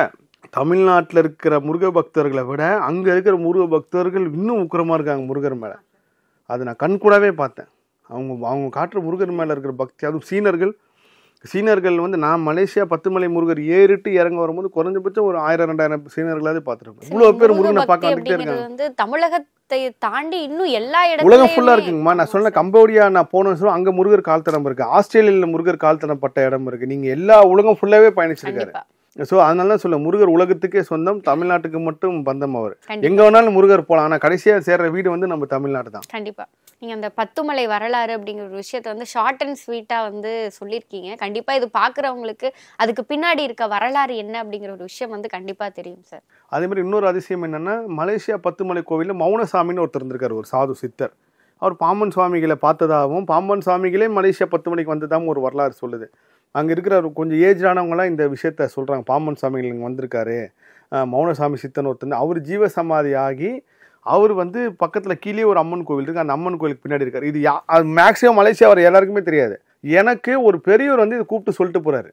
தமிழ்நாட்டில் இருக்கிற முருக பக்தர்களை விட அங்கே இருக்கிற முருக பக்தர்கள் இன்னும் உக்கிரமாக இருக்காங்க முருகர் மேலே அது நான் கண்கூடாவே பார்த்தேன் அவங்க அவங்க காட்டுற முருகர் மேலே இருக்கிற பக்தி அதுவும் சீனர்கள் சீனர்கள் வந்து நான் மலேசியா பத்துமலை முருகர் ஏறிட்டு இறங்க வரும்போது குறைஞ்சபட்சம் ஒரு ஆயிரம் ரெண்டாயிரம் சீனர்களாவது பார்த்துருப்பேன் இவ்வளோ பேர் முருகனை பார்க்க வந்துட்டே இருக்காங்க வந்து தமிழக தாண்டி இன்னும் எல்லா இடத்துல உலகம் ஃபுல்லா இருக்குங்கம்மா நான் சொன்ன கம்போடியா நான் போனேன்னு சொல்லுவோம் அங்க முருகர் கால்தடம் இருக்கு ஆஸ்திரேலியால முருகர் கால்தடம் பட்ட இடம் இருக்கு நீங்க எல்லா உலகம் ஃபுல்லாவே பயணிச்சிருக்காரு ஸோ அதனால சொல்ல முருகர் உலகத்துக்கே சொந்தம் தமிழ்நாட்டுக்கு மட்டும் பந்தம் அவர் எங்கே வேணாலும் முருகர் போகலாம் ஆனால் கடைசியாக சேர்ற வீடு வந்து நம்ம தமிழ்நாடு தான் கண்டிப்பாக நீங்கள் அந்த பத்துமலை வரலாறு அப்படிங்கிற ஒரு விஷயத்தை வந்து ஷார்ட் அண்ட் ஸ்வீட்டாக வந்து சொல்லியிருக்கீங்க கண்டிப்பாக இது பார்க்குறவங்களுக்கு அதுக்கு பின்னாடி இருக்க வரலாறு என்ன அப்படிங்கிற ஒரு விஷயம் வந்து கண்டிப்பாக தெரியும் சார் அதேமாதிரி இன்னொரு அதிசயம் என்னென்னா மலேசியா பத்துமலை கோவிலில் மௌனசாமின்னு ஒருத்தர் இருந்திருக்கார் ஒரு சாது சித்தர் அவர் பாம்பன் சுவாமிகளை பார்த்ததாகவும் பாம்பன் சுவாமிகளே மலேசியா பத்து மணிக்கு வந்ததாகவும் ஒரு வரலாறு சொல்லுது அங்கே இருக்கிற கொஞ்சம் ஆனவங்களாம் இந்த விஷயத்த சொல்கிறாங்க பாம்பன் சுவாமிகள் இங்கே வந்திருக்காரு மௌனசாமி சித்தன் ஒருத்தன் அவர் ஜீவசமாதி ஆகி அவர் வந்து பக்கத்தில் கீழே ஒரு அம்மன் கோவில் இருக்குது அந்த அம்மன் கோவிலுக்கு பின்னாடி இருக்கார் இது யா மேக்ஸிமம் மலேசியா அவர் எல்லாருக்குமே தெரியாது எனக்கு ஒரு பெரியவர் வந்து இது கூப்பிட்டு சொல்லிட்டு போகிறாரு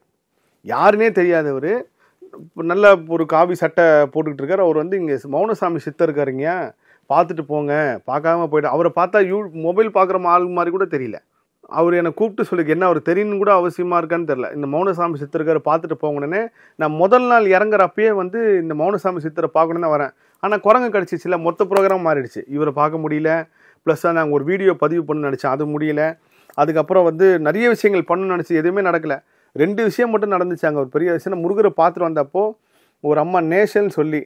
யாருனே தெரியாதவர் நல்ல ஒரு காவி சட்டை போட்டுக்கிட்டு இருக்கார் அவர் வந்து இங்கே மௌனசாமி சித்தர் இருக்காருங்க பார்த்துட்டு போங்க பார்க்காம போய்ட்டு அவரை பார்த்தா யூ மொபைல் பார்க்குற ஆள் மாதிரி கூட தெரியல அவர் என்னை கூப்பிட்டு சொல்லிக்க என்ன அவர் தெரியணும்னு கூட அவசியமாக இருக்கான்னு தெரில இந்த மௌனசாமி சித்தருக்கார் பார்த்துட்டு போங்கன்னு நான் முதல் நாள் இறங்குறப்பயே வந்து இந்த மௌனசாமி சித்தரை பார்க்கணுன்னு வரேன் ஆனால் குரங்கு கிடச்சிச்சில்ல மொத்த ப்ரோக்ராம் மாறிடுச்சு இவரை பார்க்க முடியல ப்ளஸ் நாங்கள் ஒரு வீடியோ பதிவு பண்ண நினச்சேன் அது முடியல அதுக்கப்புறம் வந்து நிறைய விஷயங்கள் பண்ணணும்னு நினச்சி எதுவுமே நடக்கலை ரெண்டு விஷயம் மட்டும் நடந்துச்சு அங்கே ஒரு பெரிய விஷயம் முருகரை பார்த்துட்டு வந்தப்போ ஒரு அம்மா நேஷன் சொல்லி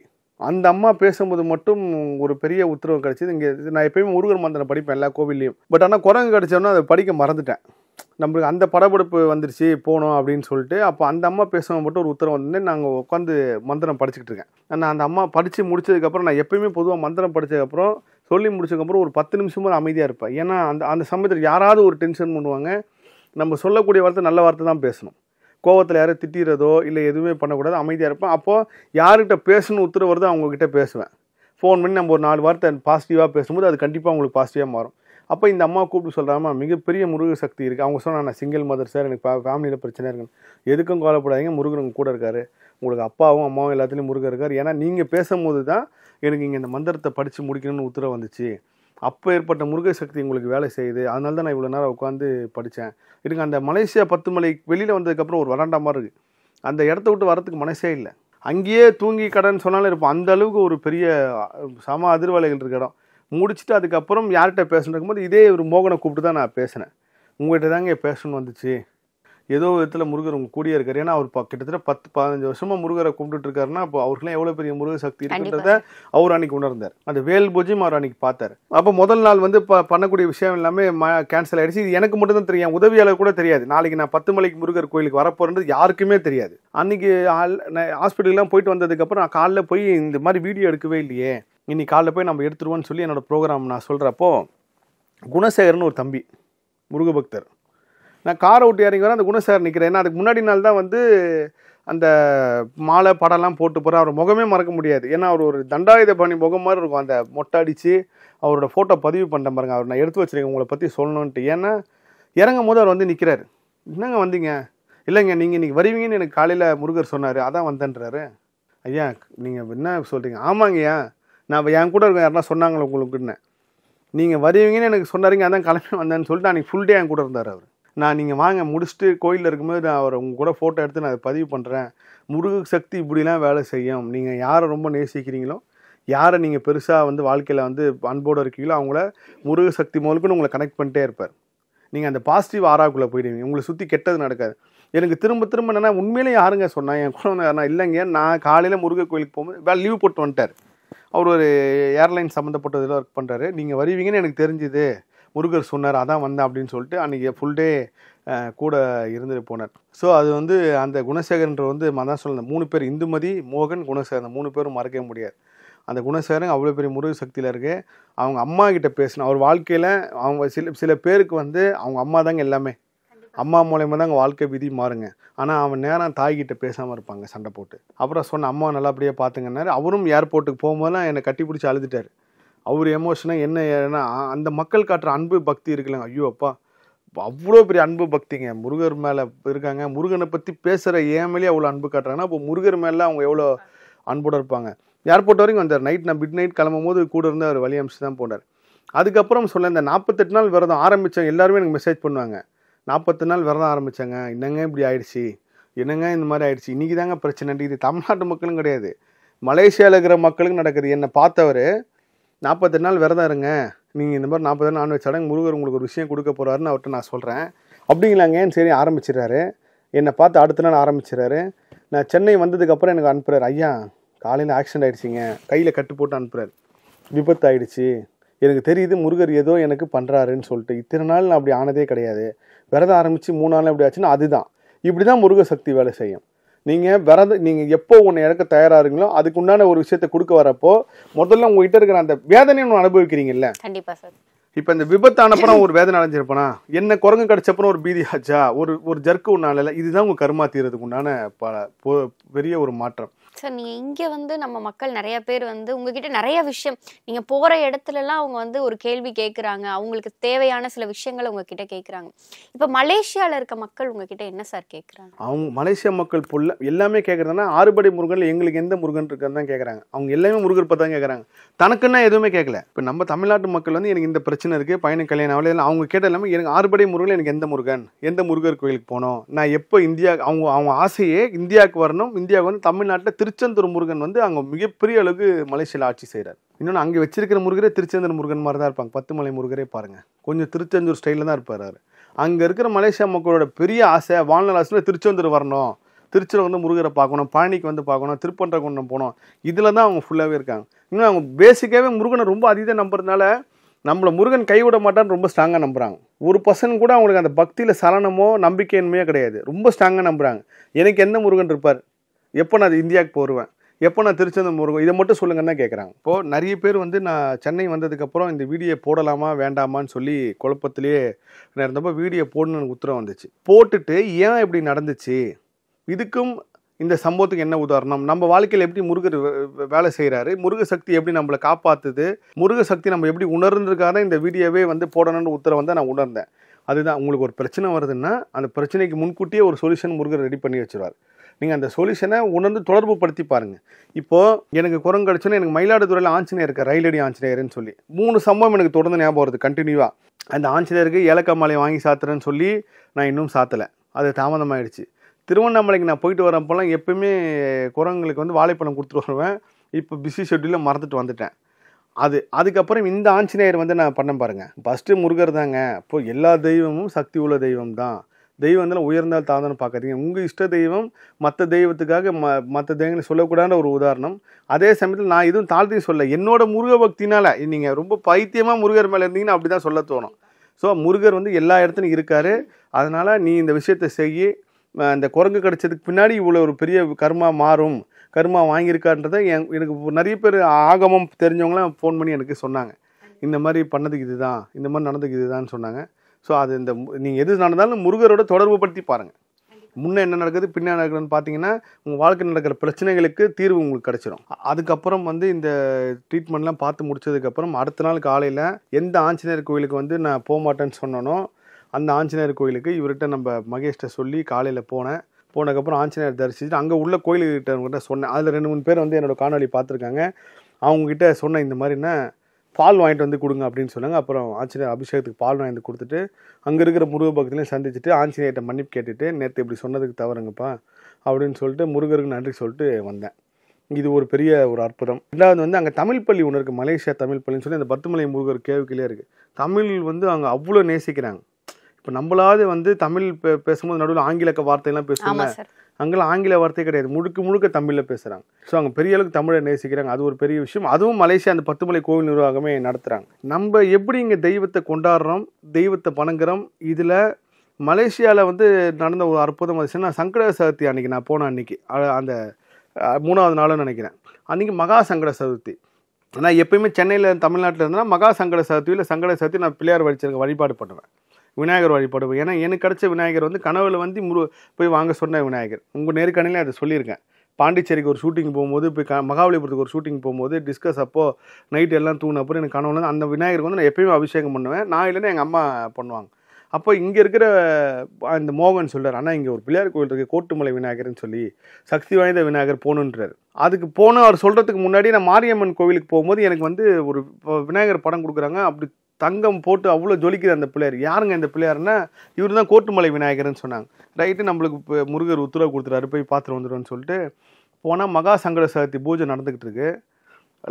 அந்த அம்மா பேசும்போது மட்டும் ஒரு பெரிய உத்தரவு கிடச்சிது இங்கே நான் எப்பயுமே முருகன் மந்திரம் படிப்பேன் எல்லா கோவில்லையும் பட் ஆனால் குரங்கு கிடச்சோன்னா அதை படிக்க மறந்துட்டேன் நம்மளுக்கு அந்த படப்பிடிப்பு வந்துருச்சு போகணும் அப்படின்னு சொல்லிட்டு அப்போ அந்த அம்மா பேசுவோம் மட்டும் ஒரு உத்தரவு வந்து நாங்கள் உட்காந்து மந்திரம் படிச்சுக்கிட்டு இருக்கேன் நான் அந்த அம்மா படித்து முடிச்சதுக்கப்புறம் நான் எப்பயுமே பொதுவாக மந்திரம் படித்ததுக்கப்புறம் சொல்லி முடிச்சதுக்கப்புறம் ஒரு பத்து நிமிஷம் நிமிஷமும் அமைதியாக இருப்பேன் ஏன்னா அந்த அந்த சமயத்தில் யாராவது ஒரு டென்ஷன் பண்ணுவாங்க நம்ம சொல்லக்கூடிய வார்த்தை நல்ல வார்த்தை தான் பேசணும் கோவத்தில் யாரும் திட்டிறதோ இல்லை எதுவுமே பண்ணக்கூடாது அமைதியாக இருப்பேன் அப்போது யாருக்கிட்ட பேசணும்னு உத்தரவு வருது அவங்கக்கிட்ட பேசுவேன் ஃபோன் பண்ணி நம்ம ஒரு நாலு வார்த்தை பாசிட்டிவாக பேசும்போது அது கண்டிப்பாக உங்களுக்கு பாசிட்டிவாக மாறும் அப்போ இந்த அம்மா கூப்பிட்டு சொல்கிறாம்மா மிகப்பெரிய முருக சக்தி இருக்குது அவங்க சொன்னால் நான் சிங்கிள் மதர் சார் எனக்கு ஃபேமிலியில் பிரச்சனை இருக்குன்னு எதுக்கும் கோலப்படாதீங்க முருகன் கூட இருக்கார் உங்களுக்கு அப்பாவும் அம்மாவும் எல்லாத்துலேயும் முருகன் இருக்கார் ஏன்னா நீங்கள் பேசும்போது தான் எனக்கு இங்கே இந்த மந்திரத்தை படித்து முடிக்கணும்னு உத்தரவு வந்துச்சு அப்போ ஏற்பட்ட முருகை சக்தி உங்களுக்கு வேலை செய்யுது அதனால தான் நான் இவ்வளோ நேரம் உட்காந்து படித்தேன் எனக்கு அந்த மலேசியா பத்து மலை வெளியில் வந்ததுக்கப்புறம் ஒரு வராண்டா மாதிரி இருக்குது அந்த இடத்த விட்டு வரத்துக்கு மனசே இல்லை அங்கேயே தூங்கி கடன் சொன்னாலும் இருப்போம் அந்த அளவுக்கு ஒரு பெரிய சம அதிர்வலைகள் இருக்க இடம் முடிச்சுட்டு அதுக்கப்புறம் யார்கிட்ட பேசணும் இருக்கும்போது இதே ஒரு மோகனை கூப்பிட்டு தான் நான் பேசினேன் உங்கள்கிட்ட தாங்க பேசணும்னு வந்துச்சு ஏதோ விதத்தில் முருகர் உங்க கூடிய இருக்காரு ஏன்னா அவர் கிட்டத்தட்ட பத்து பதினஞ்சு வருஷமா முருகரை கும்பிட்டுட்டு இருக்காருன்னா அப்போ அவர்களும் எவ்வளவு பெரிய முருக சக்தி இருக்குன்றத அவர் அன்னைக்கு உணர்ந்தார் அந்த வேல் பூஜையும் அவர் அன்னைக்கு பார்த்தாரு அப்போ முதல் நாள் வந்து பண்ணக்கூடிய விஷயம் எல்லாமே கேன்சல் ஆயிடுச்சு இது எனக்கு மட்டும் தான் தெரியும் உதவியாளர் கூட தெரியாது நாளைக்கு நான் பத்து மலைக்கு முருகர் கோயிலுக்கு வரப்போறது யாருக்குமே தெரியாது அன்னைக்கு ஹாஸ்பிட்டல்லாம் போயிட்டு வந்ததுக்கப்புறம் நான் காலைல போய் இந்த மாதிரி வீடியோ எடுக்கவே இல்லையே இன்னைக்கு காலைல போய் நம்ம எடுத்துருவோம்னு சொல்லி என்னோட ப்ரோக்ராம் நான் சொல்கிறப்போ குணசேகர்னு ஒரு தம்பி முருகபக்தர் நான் காரை விட்டு இறங்கி வரேன் அந்த குணசேகர் நிற்கிறேன் ஏன்னா அதுக்கு முன்னாடி நாள் தான் வந்து அந்த மாலை படம்லாம் போட்டு போகிற அவர் முகமே மறக்க முடியாது ஏன்னா அவர் ஒரு தண்டாயுத பணி முகம் மாதிரி இருக்கும் அந்த மொட்டை அடித்து அவரோட ஃபோட்டோ பதிவு பண்ணுற பாருங்க அவர் நான் எடுத்து வச்சுருக்கேன் உங்களை பற்றி சொல்லணுன்ட்டு ஏன்னா இறங்கும் போது அவர் வந்து நிற்கிறாரு என்னங்க வந்தீங்க இல்லைங்க நீங்கள் இன்றைக்கி வருவீங்கன்னு எனக்கு காலையில் முருகர் சொன்னார் அதான் வந்தேன்றாரு ஐயா நீங்கள் என்ன சொல்கிறீங்க ஆமாங்கய்யா நான் என் கூட இருக்கேன் யாருன்னா சொன்னாங்களே உங்களுக்குன்னு நீங்கள் வருவீங்கன்னு எனக்கு சொன்னாருங்க அதான் கிளம்பி வந்தேன்னு சொல்லிட்டு அன்றைக்கி ஃபுல் டே என் கூட இருந்தார் அவர் நான் நீங்கள் வாங்க முடிச்சுட்டு கோயிலில் இருக்கும்போது நான் அவர் உங்கள் கூட ஃபோட்டோ எடுத்து நான் அதை பதிவு பண்ணுறேன் முருக சக்தி இப்படிலாம் வேலை செய்யும் நீங்கள் யாரை ரொம்ப நேசிக்கிறீங்களோ யாரை நீங்கள் பெருசாக வந்து வாழ்க்கையில் வந்து அன்போடு இருக்கீங்களோ அவங்கள முருக சக்தி மூலக்குன்னு உங்களை கனெக்ட் பண்ணிட்டே இருப்பார் நீங்கள் அந்த பாசிட்டிவ் ஆறாக்குள்ளே போயிடுவீங்க உங்களை சுற்றி கெட்டது நடக்காது எனக்கு திரும்ப திரும்ப என்னென்னா உண்மையிலே யாருங்க சொன்னால் என் குழந்தை நான் இல்லைங்க நான் காலையில் முருகன் கோயிலுக்கு போகும்போது வேலை லீவ் போட்டு வந்துட்டார் அவர் ஒரு ஏர்லைன் சம்மந்தப்பட்டதில் ஒர்க் பண்ணுறாரு நீங்கள் வருவீங்கன்னு எனக்கு தெரிஞ்சுது முருகர் சொன்னார் அதான் வந்தேன் அப்படின்னு சொல்லிட்டு அன்றைக்கி ஃபுல் டே கூட இருந்துட்டு போனார் ஸோ அது வந்து அந்த குணசேகரன்ற வந்து மதம் தான் மூணு பேர் இந்துமதி மோகன் குணசேகரன் மூணு பேரும் மறக்கவே முடியாது அந்த குணசேகரன் அவ்வளோ பெரிய முருக சக்தியில் இருக்குது அவங்க அம்மா கிட்ட பேசணும் அவர் வாழ்க்கையில் அவங்க சில சில பேருக்கு வந்து அவங்க அம்மா தாங்க எல்லாமே அம்மா மூலயமா தான் அவங்க வாழ்க்கை விதி மாறுங்க ஆனால் அவன் நேரம் தாய்கிட்ட பேசாமல் இருப்பாங்க சண்டை போட்டு அப்புறம் சொன்ன அம்மா நல்லபடியாக பார்த்துங்கன்னாரு அவரும் ஏர்போர்ட்டுக்கு தான் என்னை கட்டி பிடிச்சி அழுதுட்டார் அவர் எமோஷனாக என்ன ஏன்னா அந்த மக்கள் காட்டுற அன்பு பக்தி இருக்குல்லங்க ஐயோ அப்பா அவ்வளோ பெரிய அன்பு பக்திங்க முருகர் மேலே இருக்காங்க முருகனை பற்றி பேசுகிற ஏமலே அவ்வளோ அன்பு காட்டுறாங்கன்னா அப்போ முருகர் மேலே அவங்க எவ்வளோ அன்போடு இருப்பாங்க ஏர்போர்ட் வரைக்கும் வந்தார் நைட் நான் மிட் நைட் கிளம்பும் போது கூட இருந்து அவர் வழி அமைச்சு தான் போனார் அதுக்கப்புறம் சொல்ல இந்த நாற்பத்தெட்டு நாள் விரதம் ஆரம்பித்தேன் எல்லாருமே எனக்கு மெசேஜ் பண்ணுவாங்க நாற்பத்தெட்டு நாள் விரதம் ஆரம்பித்தாங்க என்னங்க இப்படி ஆயிடுச்சு என்னங்க இந்த மாதிரி ஆயிடுச்சு இன்றைக்கி தாங்க பிரச்சனை இது தமிழ்நாட்டு மக்களும் கிடையாது மலேசியாவில் இருக்கிற மக்களுக்கு நடக்குது என்னை பார்த்தவர் நாற்பத்தெட்டு நாள் விரதம் இருங்க நீங்கள் இந்த மாதிரி நாற்பது நாள் நான்வெஜ் சடங்கு முருகர் உங்களுக்கு ஒரு விஷயம் கொடுக்க போகிறாருன்னு அவர்கிட்ட நான் சொல்கிறேன் அப்படிங்களாங்கன்னு சரி ஆரம்பிச்சிடறாரு என்னை பார்த்து அடுத்த நாள் ஆரம்பிச்சிடறாரு நான் சென்னை வந்ததுக்கப்புறம் எனக்கு அனுப்புகிறார் ஐயா காலையில் ஆக்சிடென்ட் ஆகிடுச்சிங்க கையில் கட்டு போட்டு அனுப்புகிறார் விபத்து ஆகிடுச்சி எனக்கு தெரியுது முருகர் ஏதோ எனக்கு பண்ணுறாருன்னு சொல்லிட்டு இத்தனை நாள் நான் அப்படி ஆனதே கிடையாது விரதம் ஆரம்பித்து மூணு நாள் அப்படி ஆச்சுன்னா அதுதான் இப்படி தான் முருக சக்தி வேலை செய்யும் நீங்கள் விரத நீங்கள் எப்போ ஒன்று இறக்க தயாராகிறீங்களோ அதுக்கு உண்டான ஒரு விஷயத்தை கொடுக்க வரப்போ முதல்ல உங்ககிட்ட இருக்கிற அந்த வேதனையை ஒன்று அனுபவிக்கிறீங்கல்ல கண்டிப்பாக சார் இப்போ இந்த விபத்தான அப்புறம் ஒரு வேதனை அடைஞ்சிருப்பனா என்ன குரங்கு கிடைச்சப்பறம் ஒரு பீதி ஆச்சா ஒரு ஒரு ஜர்க்கு ஒன்றால இதுதான் உங்கள் கருமா தீரதுக்கு உண்டான பெரிய ஒரு மாற்றம் சார் நீங்கள் இங்கே வந்து நம்ம மக்கள் நிறைய பேர் வந்து உங்ககிட்ட நிறைய விஷயம் நீங்கள் போகிற இடத்துலலாம் அவங்க வந்து ஒரு கேள்வி கேட்குறாங்க அவங்களுக்கு தேவையான சில விஷயங்களை உங்ககிட்ட கேட்குறாங்க இப்போ மலேசியாவில் இருக்க மக்கள் உங்ககிட்ட என்ன சார் கேட்குறாங்க அவங்க மலேசியா மக்கள் பொல்ல எல்லாமே கேட்குறதுனா ஆறுபடை முருகன் எங்களுக்கு எந்த முருகன் இருக்குன்னு தான் கேட்குறாங்க அவங்க எல்லாமே முருகர் பார்த்து தான் கேட்குறாங்க தனக்குன்னா எதுவுமே கேட்கல இப்போ நம்ம தமிழ்நாட்டு மக்கள் வந்து எனக்கு இந்த பிரச்சனை இருக்குது பயணம் கல்யாணம் இல்லை அவங்க கேட்ட இல்லாமல் எனக்கு ஆறுபடை முருகன் எனக்கு எந்த முருகன் எந்த முருகர் கோயிலுக்கு போகணும் நான் எப்போ இந்தியா அவங்க அவங்க ஆசையே இந்தியாவுக்கு வரணும் இந்தியாவுக்கு வந்து தமிழ்நாட்டில் திருச்செந்தூர் முருகன் வந்து அங்கே மிகப்பெரிய அளவுக்கு மலேசியில் ஆட்சி செய்கிறார் இன்னொன்று அங்கே வச்சிருக்கிற முருகரே திருச்செந்தூர் முருகன் மாதிரி தான் இருப்பாங்க பத்துமலை முருகரே பாருங்கள் கொஞ்சம் திருச்செந்தூர் ஸ்டைலில் தான் இருப்பார் அவர் அங்கே இருக்கிற மலேசியா மக்களோட பெரிய ஆசை வாழ்நாள் ஆசையில் திருச்செந்தூர் வரணும் திருச்சியில் வந்து முருகரை பார்க்கணும் பழனிக்கு வந்து பார்க்கணும் திருப்பன்றகுண்டம் போகணும் இதில் தான் அவங்க ஃபுல்லாகவே இருக்காங்க இன்னும் அவங்க பேசிக்காகவே முருகனை ரொம்ப அதிகம் நம்புறதுனால நம்மளை முருகன் கைவிட மாட்டான்னு ரொம்ப ஸ்ட்ராங்காக நம்புகிறாங்க ஒரு பர்சன் கூட அவங்களுக்கு அந்த பக்தியில் சலனமோ நம்பிக்கையின்மையோ கிடையாது ரொம்ப ஸ்ட்ராங்காக நம்புகிறாங்க எனக்கு என்ன முருகன் இருப்பார் எப்போ நான் இந்தியாவுக்கு போடுவேன் எப்போ நான் திருச்செந்தூர் முருகன் இதை மட்டும் சொல்லுங்கன்னா கேட்குறாங்க இப்போது நிறைய பேர் வந்து நான் சென்னை வந்ததுக்கப்புறம் இந்த வீடியோ போடலாமா வேண்டாமான்னு சொல்லி குழப்பத்திலேயே இருந்தப்போ வீடியோ போடணும்னு உத்தரவு வந்துச்சு போட்டுட்டு ஏன் இப்படி நடந்துச்சு இதுக்கும் இந்த சம்பவத்துக்கு என்ன உதாரணம் நம்ம வாழ்க்கையில் எப்படி முருகர் வேலை செய்கிறாரு முருக சக்தி எப்படி நம்மளை காப்பாற்றுது முருகசக்தி சக்தி நம்ம எப்படி உணர்ந்துருக்காத இந்த வீடியோவே வந்து போடணும்னு உத்தரவு வந்து நான் உணர்ந்தேன் அதுதான் உங்களுக்கு ஒரு பிரச்சனை வருதுன்னா அந்த பிரச்சனைக்கு முன்கூட்டியே ஒரு சொல்யூஷன் முருகர் ரெடி பண்ணி வச்சுருவார் நீங்கள் அந்த சொல்யூஷனை உணர்ந்து தொடர்பு படுத்தி பாருங்கள் இப்போது எனக்கு குரம் கிடச்சுன்னா எனக்கு மயிலாடுதுறையில் ஆஞ்சநேயர் இருக்க ரயிலடி ஆஞ்சநேயர்னு சொல்லி மூணு சம்பவம் எனக்கு தொடர்ந்து ஞாபகம் வருது கண்டினியூவாக அந்த ஆஞ்சநேயருக்கு ஏலக்காய் மாலை வாங்கி சாத்துறேன்னு சொல்லி நான் இன்னும் சாத்தலை அது தாமதமாகிடுச்சு திருவண்ணாமலைக்கு நான் போயிட்டு வரப்போலாம் எப்பவுமே குரங்களுக்கு வந்து வாழைப்பழம் கொடுத்துட்டு வருவேன் இப்போ பிஸி ஷெட்யூலில் மறந்துட்டு வந்துட்டேன் அது அதுக்கப்புறம் இந்த ஆஞ்சநேயர் வந்து நான் பண்ண பாருங்கள் ஃபஸ்ட்டு முருகர் தாங்க இப்போ எல்லா தெய்வமும் சக்தி உள்ள தெய்வம் தான் தெய்வம் இருந்தாலும் உயர்ந்தால் தாழ்ந்தாலும் பார்க்காதீங்க உங்கள் இஷ்ட தெய்வம் மற்ற தெய்வத்துக்காக ம மற்ற தெய்வங்களை சொல்லக்கூடாத ஒரு உதாரணம் அதே சமயத்தில் நான் எதுவும் தாழ்த்தையும் சொல்ல என்னோட முருக பக்தினால் நீங்கள் ரொம்ப பைத்தியமாக முருகர் மேலே இருந்தீங்கன்னா அப்படி தான் சொல்ல தோணும் ஸோ முருகர் வந்து எல்லா இடத்துலையும் இருக்கார் அதனால் நீ இந்த விஷயத்தை செய்ய இந்த குரங்கு கிடச்சதுக்கு பின்னாடி இவ்வளோ ஒரு பெரிய கர்மா மாறும் கர்மா வாங்கியிருக்கான்றதை எனக்கு நிறைய பேர் ஆகமம் தெரிஞ்சவங்களாம் ஃபோன் பண்ணி எனக்கு சொன்னாங்க இந்த மாதிரி பண்ணதுக்கு இதுதான் இந்த மாதிரி நடந்ததுக்கு இதுதான்னு சொன்னாங்க ஸோ அது இந்த நீங்கள் எது நடந்தாலும் முருகரோட தொடர்பு படுத்தி பாருங்கள் முன்னே என்ன நடக்குது பின்னே நடக்குதுன்னு பார்த்தீங்கன்னா உங்கள் வாழ்க்கை நடக்கிற பிரச்சனைகளுக்கு தீர்வு உங்களுக்கு கிடச்சிரும் அதுக்கப்புறம் வந்து இந்த ட்ரீட்மெண்ட்லாம் பார்த்து முடிச்சதுக்கப்புறம் அடுத்த நாள் காலையில் எந்த ஆஞ்சநேயர் கோயிலுக்கு வந்து நான் போக மாட்டேன்னு சொன்னனோ அந்த ஆஞ்சநேயர் கோயிலுக்கு இவர்கிட்ட நம்ம மகேஷ்கிட்ட சொல்லி காலையில் போனேன் போனதுக்கப்புறம் ஆஞ்சநேயர் தரிசிச்சுட்டு அங்கே உள்ள கோயில்கிட்ட சொன்னேன் அதில் ரெண்டு மூணு பேர் வந்து என்னோடய காணொலி பார்த்துருக்காங்க அவங்கக்கிட்ட சொன்னேன் இந்த மாதிரின்னா பால் வாங்கிட்டு வந்து கொடுங்க அப்படின்னு சொன்னாங்க அப்புறம் ஆஞ்சநேயர் அபிஷேகத்துக்கு பால் வாங்கிட்டு கொடுத்துட்டு அங்கே இருக்கிற முருக பக்தனையும் சந்திச்சுட்டு ஆஞ்சநேயர்கிட்ட மன்னிப்பு கேட்டுட்டு நேற்று இப்படி சொன்னதுக்கு தவறுங்கப்பா அப்படின்னு சொல்லிட்டு முருகருக்கு நன்றி சொல்லிட்டு வந்தேன் இது ஒரு பெரிய ஒரு அற்புதம் ரெண்டாவது வந்து அங்கே தமிழ் பள்ளி ஒன்று இருக்குது மலேசியா தமிழ் பள்ளின்னு சொல்லி அந்த பத்துமலை முருகர் கேவுக்கிலே இருக்குது தமிழ் வந்து அங்கே அவ்வளோ நேசிக்கிறாங்க இப்போ நம்மளாவது வந்து தமிழ் பேசும்போது நடுவில் ஆங்கிலக்க வார்த்தையெல்லாம் பேசுவாங்க அங்கெல்லாம் ஆங்கில வார்த்தை கிடையாது முழுக்க முழுக்க தமிழில் பேசுகிறாங்க ஸோ அங்கே பெரிய அளவுக்கு தமிழை நேசிக்கிறாங்க அது ஒரு பெரிய விஷயம் அதுவும் மலேசியா அந்த பத்துமலை கோவில் நிர்வாகமே நடத்துகிறாங்க நம்ம எப்படி இங்கே தெய்வத்தை கொண்டாடுறோம் தெய்வத்தை பணங்குறோம் இதில் மலேசியாவில் வந்து நடந்த ஒரு அற்புதம் வந்துச்சுன்னா சங்கட சதுர்த்தி அன்னைக்கு நான் போனேன் அன்றைக்கி அந்த மூணாவது நாளும் நினைக்கிறேன் அன்றைக்கி மகா சங்கட சதுர்த்தி ஆனால் எப்பயுமே சென்னையில் தமிழ்நாட்டில் இருந்தால் மகா சங்கட சதுர்த்தியில் சங்கட சதுர்த்தி நான் பிள்ளையார் வடிச்சிருக்க வழிபாடு பண்ணுவேன் விநாயகர் வழிபடுவேன் ஏன்னா எனக்கு கிடச்ச விநாயகர் வந்து கனவுல வந்து முரு போய் வாங்க சொன்ன விநாயகர் உங்கள் நேர்காணலே அதை சொல்லியிருக்கேன் பாண்டிச்சேரிக்கு ஒரு ஷூட்டிங் போகும்போது இப்போ க மகாபலிபுரத்துக்கு ஒரு ஷூட்டிங் போகும்போது டிஸ்கஸ் அப்போது நைட் எல்லாம் தூங்கின அப்புறம் எனக்கு கனவுல அந்த விநாயகருக்கு வந்து நான் எப்பயுமே அபிஷேகம் பண்ணுவேன் நான் இல்லைன்னா எங்கள் அம்மா பண்ணுவாங்க அப்போ இங்கே இருக்கிற இந்த மோகன் சொல்கிறார் ஆனால் இங்கே ஒரு பிள்ளையார் கோயில் இருக்குது கோட்டுமலை விநாயகர்னு சொல்லி சக்தி வாய்ந்த விநாயகர் போகணுன்றார் அதுக்கு போனால் அவர் சொல்கிறதுக்கு முன்னாடி நான் மாரியம்மன் கோவிலுக்கு போகும்போது எனக்கு வந்து ஒரு விநாயகர் படம் கொடுக்குறாங்க அப்படி தங்கம் போட்டு அவ்வளோ ஜொலிக்குது அந்த பிள்ளையார் யாருங்க இந்த பிள்ளையார்னா இவர் தான் கோட்டுமலை விநாயகர்னு சொன்னாங்க ரைட்டு நம்மளுக்கு இப்போ முருகர் உத்தரவு கொடுத்துறாரு போய் பார்த்துட்டு வந்துடும் சொல்லிட்டு போனால் மகா சங்கட சதுர்த்தி பூஜை நடந்துக்கிட்டு இருக்கு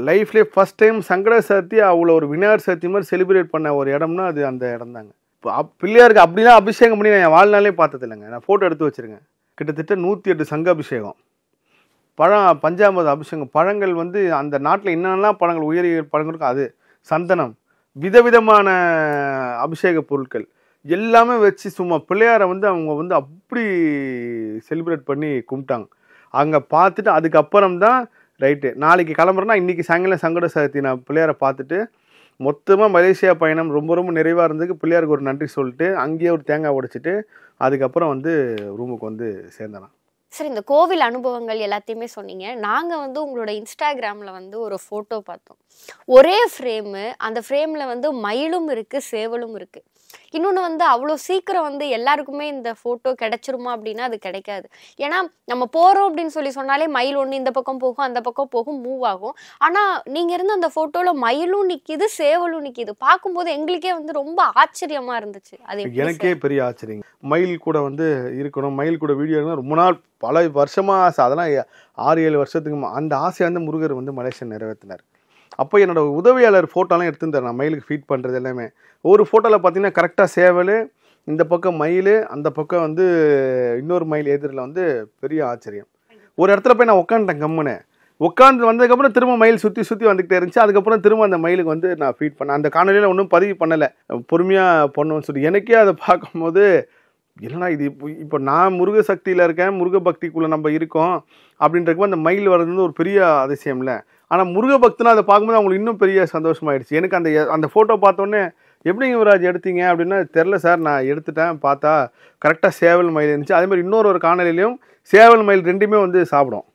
லைஃப்லேயே ஃபஸ்ட் டைம் சங்கட சதுர்த்தி அவ்வளோ ஒரு விநாயகர் சதுர்த்தி மாதிரி செலிப்ரேட் பண்ண ஒரு இடம்னா அது அந்த இடம் தாங்க இப்போ அப் பிள்ளையாருக்கு அப்படிலாம் அபிஷேகம் பண்ணி நான் என் வாழ்நாளே பார்த்ததில்லைங்க நான் ஃபோட்டோ எடுத்து வச்சுருக்கேன் கிட்டத்தட்ட நூற்றி எட்டு சங்க அபிஷேகம் பழம் பஞ்சாமத அபிஷேகம் பழங்கள் வந்து அந்த நாட்டில் என்னென்னலாம் பழங்கள் உயரிய பழங்கள் இருக்கும் அது சந்தனம் விதவிதமான அபிஷேக பொருட்கள் எல்லாமே வச்சு சும்மா பிள்ளையாரை வந்து அவங்க வந்து அப்படி செலிப்ரேட் பண்ணி கும்பிட்டாங்க அங்கே பார்த்துட்டு அதுக்கப்புறம் தான் ரைட்டு நாளைக்கு கிளம்புறோன்னா இன்றைக்கி சாயங்காலம் சங்கட சதுர்த்தி நான் பிள்ளையாரை பார்த்துட்டு மொத்தமாக மலேசியா பயணம் ரொம்ப ரொம்ப நிறைவாக இருந்ததுக்கு பிள்ளையாருக்கு ஒரு நன்றி சொல்லிட்டு அங்கேயே ஒரு தேங்காய் உடைச்சிட்டு அதுக்கப்புறம் வந்து ரூமுக்கு வந்து சேர்ந்தேன் சார் இந்த கோவில் அனுபவங்கள் எல்லாத்தையுமே சொன்னீங்க நாங்கள் வந்து உங்களோட இன்ஸ்டாகிராமில் வந்து ஒரு ஃபோட்டோ பார்த்தோம் ஒரே ஃப்ரேமு அந்த ஃப்ரேமில் வந்து மயிலும் இருக்குது சேவலும் இருக்குது இன்னொன்று வந்து அவ்வளோ சீக்கிரம் வந்து எல்லாருக்குமே இந்த ஃபோட்டோ கிடைச்சிருமா அப்படின்னா அது கிடைக்காது ஏன்னா நம்ம போகிறோம் அப்படின்னு சொல்லி சொன்னாலே மயில் ஒன்று இந்த பக்கம் போகும் அந்த பக்கம் போகும் மூவ் ஆகும் ஆனால் நீங்கள் இருந்து அந்த ஃபோட்டோவில் மயிலும் நிற்கிது சேவலும் நிற்கிது பார்க்கும்போது எங்களுக்கே வந்து ரொம்ப ஆச்சரியமாக இருந்துச்சு அது எனக்கே பெரிய ஆச்சரியம் மயில் கூட வந்து இருக்கணும் மயில் கூட வீடியோ ரொம்ப நாள் பல வருஷமாக ஆசை அதெல்லாம் ஆறு ஏழு வருஷத்துக்கு அந்த ஆசையாக வந்து முருகர் வந்து மலேசியா நிறைவேற்றினார் அப்போ என்னோடய உதவியாளர் ஃபோட்டோலாம் எடுத்துருந்தார் நான் மயிலுக்கு ஃபீட் பண்ணுறது எல்லாமே ஒரு ஃபோட்டோவில் பார்த்தீங்கன்னா கரெக்டாக சேவல் இந்த பக்கம் மயில் அந்த பக்கம் வந்து இன்னொரு மயில் எதிரில் வந்து பெரிய ஆச்சரியம் ஒரு இடத்துல போய் நான் உட்காந்துட்டேன் கம்முன்னு உட்காந்து வந்ததுக்கப்புறம் திரும்ப மயில் சுற்றி சுற்றி வந்துக்கிட்டே இருந்துச்சு அதுக்கப்புறம் திரும்ப அந்த மயிலுக்கு வந்து நான் ஃபீட் பண்ணேன் அந்த காணொலியில் ஒன்றும் பதிவு பண்ணலை பொறுமையாக பண்ணுவோன்னு சொல்லி எனக்கே அதை பார்க்கும்போது இல்லைனா இது இப்போ இப்போ நான் முருக சக்தியில் இருக்கேன் முருக பக்திக்குள்ளே நம்ம இருக்கோம் அப்படின்றப்போ அந்த மயில் வர்றது ஒரு பெரிய இல்லை ஆனால் முருக பக்தனா அதை பார்க்கும்போது அவங்களுக்கு இன்னும் பெரிய சந்தோஷமாயிடுச்சு எனக்கு அந்த அந்த ஃபோட்டோ பார்த்தோன்னே எப்படி யுவராஜ் எடுத்தீங்க அப்படின்னா தெரில சார் நான் எடுத்துட்டேன் பார்த்தா கரெக்டாக சேவல் மயில் இருந்துச்சு அதேமாதிரி இன்னொரு ஒரு காணொலியிலையும் சேவல் மயில் ரெண்டுமே வந்து சாப்பிடும்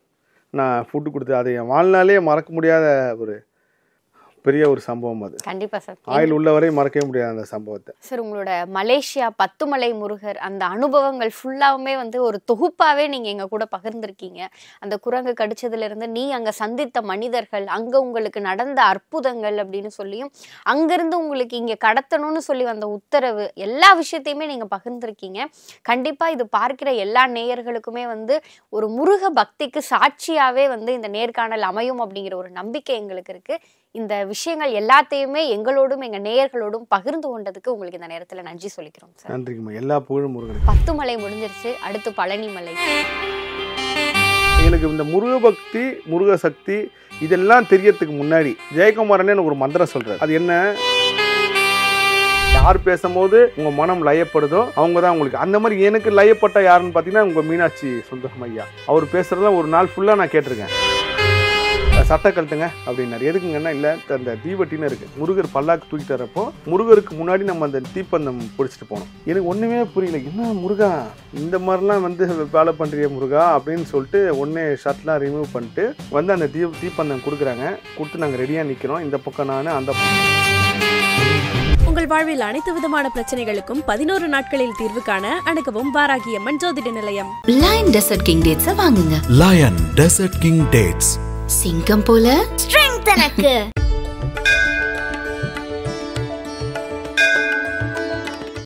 நான் ஃபுட்டு கொடுத்து அதை என் வாழ்நாளே மறக்க முடியாத ஒரு பெரிய ஒரு சம்பவம் அது கண்டிப்பா சார் ஆயில் உள்ளவரை மறக்க முடியாது அந்த சம்பவத்தை சார் உங்களோட மலேசியா பத்துமலை முருகர் அந்த அனுபவங்கள் ஃபுல்லாவுமே வந்து ஒரு தொகுப்பாவே நீங்க எங்க கூட பகிர்ந்திருக்கீங்க அந்த குரங்கு கடிச்சதுல இருந்து நீ அங்க சந்தித்த மனிதர்கள் அங்க உங்களுக்கு நடந்த அற்புதங்கள் அப்படின்னு சொல்லியும் அங்கிருந்து உங்களுக்கு இங்க கடத்தணும்னு சொல்லி வந்த உத்தரவு எல்லா விஷயத்தையுமே நீங்க பகிர்ந்திருக்கீங்க கண்டிப்பா இது பார்க்கிற எல்லா நேயர்களுக்குமே வந்து ஒரு முருக பக்திக்கு சாட்சியாவே வந்து இந்த நேர்காணல் அமையும் அப்படிங்கிற ஒரு நம்பிக்கை எங்களுக்கு இருக்கு இந்த விஷயங்கள் எல்லாத்தையுமே எங்களோடும் எங்கள் நேயர்களோடும் பகிர்ந்து கொண்டதுக்கு உங்களுக்கு இந்த நேரத்தில் நன்றி சொல்லிக்கிறோம் சார் எல்லா புகழும் முருகன் பத்து மலை முடிஞ்சிருச்சு அடுத்து பழனி மலை எனக்கு இந்த முருகபக்தி முருகசக்தி இதெல்லாம் தெரியறதுக்கு முன்னாடி ஜெயக்குமாரன் எனக்கு ஒரு மந்திரம் சொல்றாரு அது என்ன யார் பேசும்போது உங்க மனம் லயப்படுதோ அவங்க தான் உங்களுக்கு அந்த மாதிரி எனக்கு லயப்பட்ட யாருன்னு பார்த்தீங்கன்னா உங்க மீனாட்சி சுந்தரம் ஐயா அவர் பேசுறதுல ஒரு நாள் ஃபுல்லாக நான் கேட்டிருக்கேன் சட்டை கழட்டுங்க அப்படின்னாரு எதுக்குங்கன்னா இல்லை அந்த தீவட்டின்னு இருக்குது முருகர் பல்லாக்கு தூக்கி தரப்போ முருகருக்கு முன்னாடி நம்ம அந்த தீப்பந்தம் பிடிச்சிட்டு போனோம் எனக்கு ஒன்றுமே புரியல என்ன முருகா இந்த மாதிரிலாம் வந்து வேலை பண்ணுறிய முருகா அப்படின்னு சொல்லிட்டு ஒன்னே ஷர்ட்லாம் ரிமூவ் பண்ணிட்டு வந்து அந்த தீ தீப்பந்தம் கொடுக்குறாங்க கொடுத்து நாங்கள் ரெடியாக நிற்கிறோம் இந்த பக்கம் நான் அந்த உங்கள் வாழ்வில் அனைத்து விதமான பிரச்சனைகளுக்கும் பதினோரு நாட்களில் தீர்வு காண அணுகவும் வாராகி அம்மன் ஜோதிட நிலையம் லயன் டெசர்ட் கிங் டேட்ஸ் வாங்குங்க லயன் டெசர்ட் கிங் டேட்ஸ் சிங்கம் போல ஸ்ட்ரென்த் எனக்கு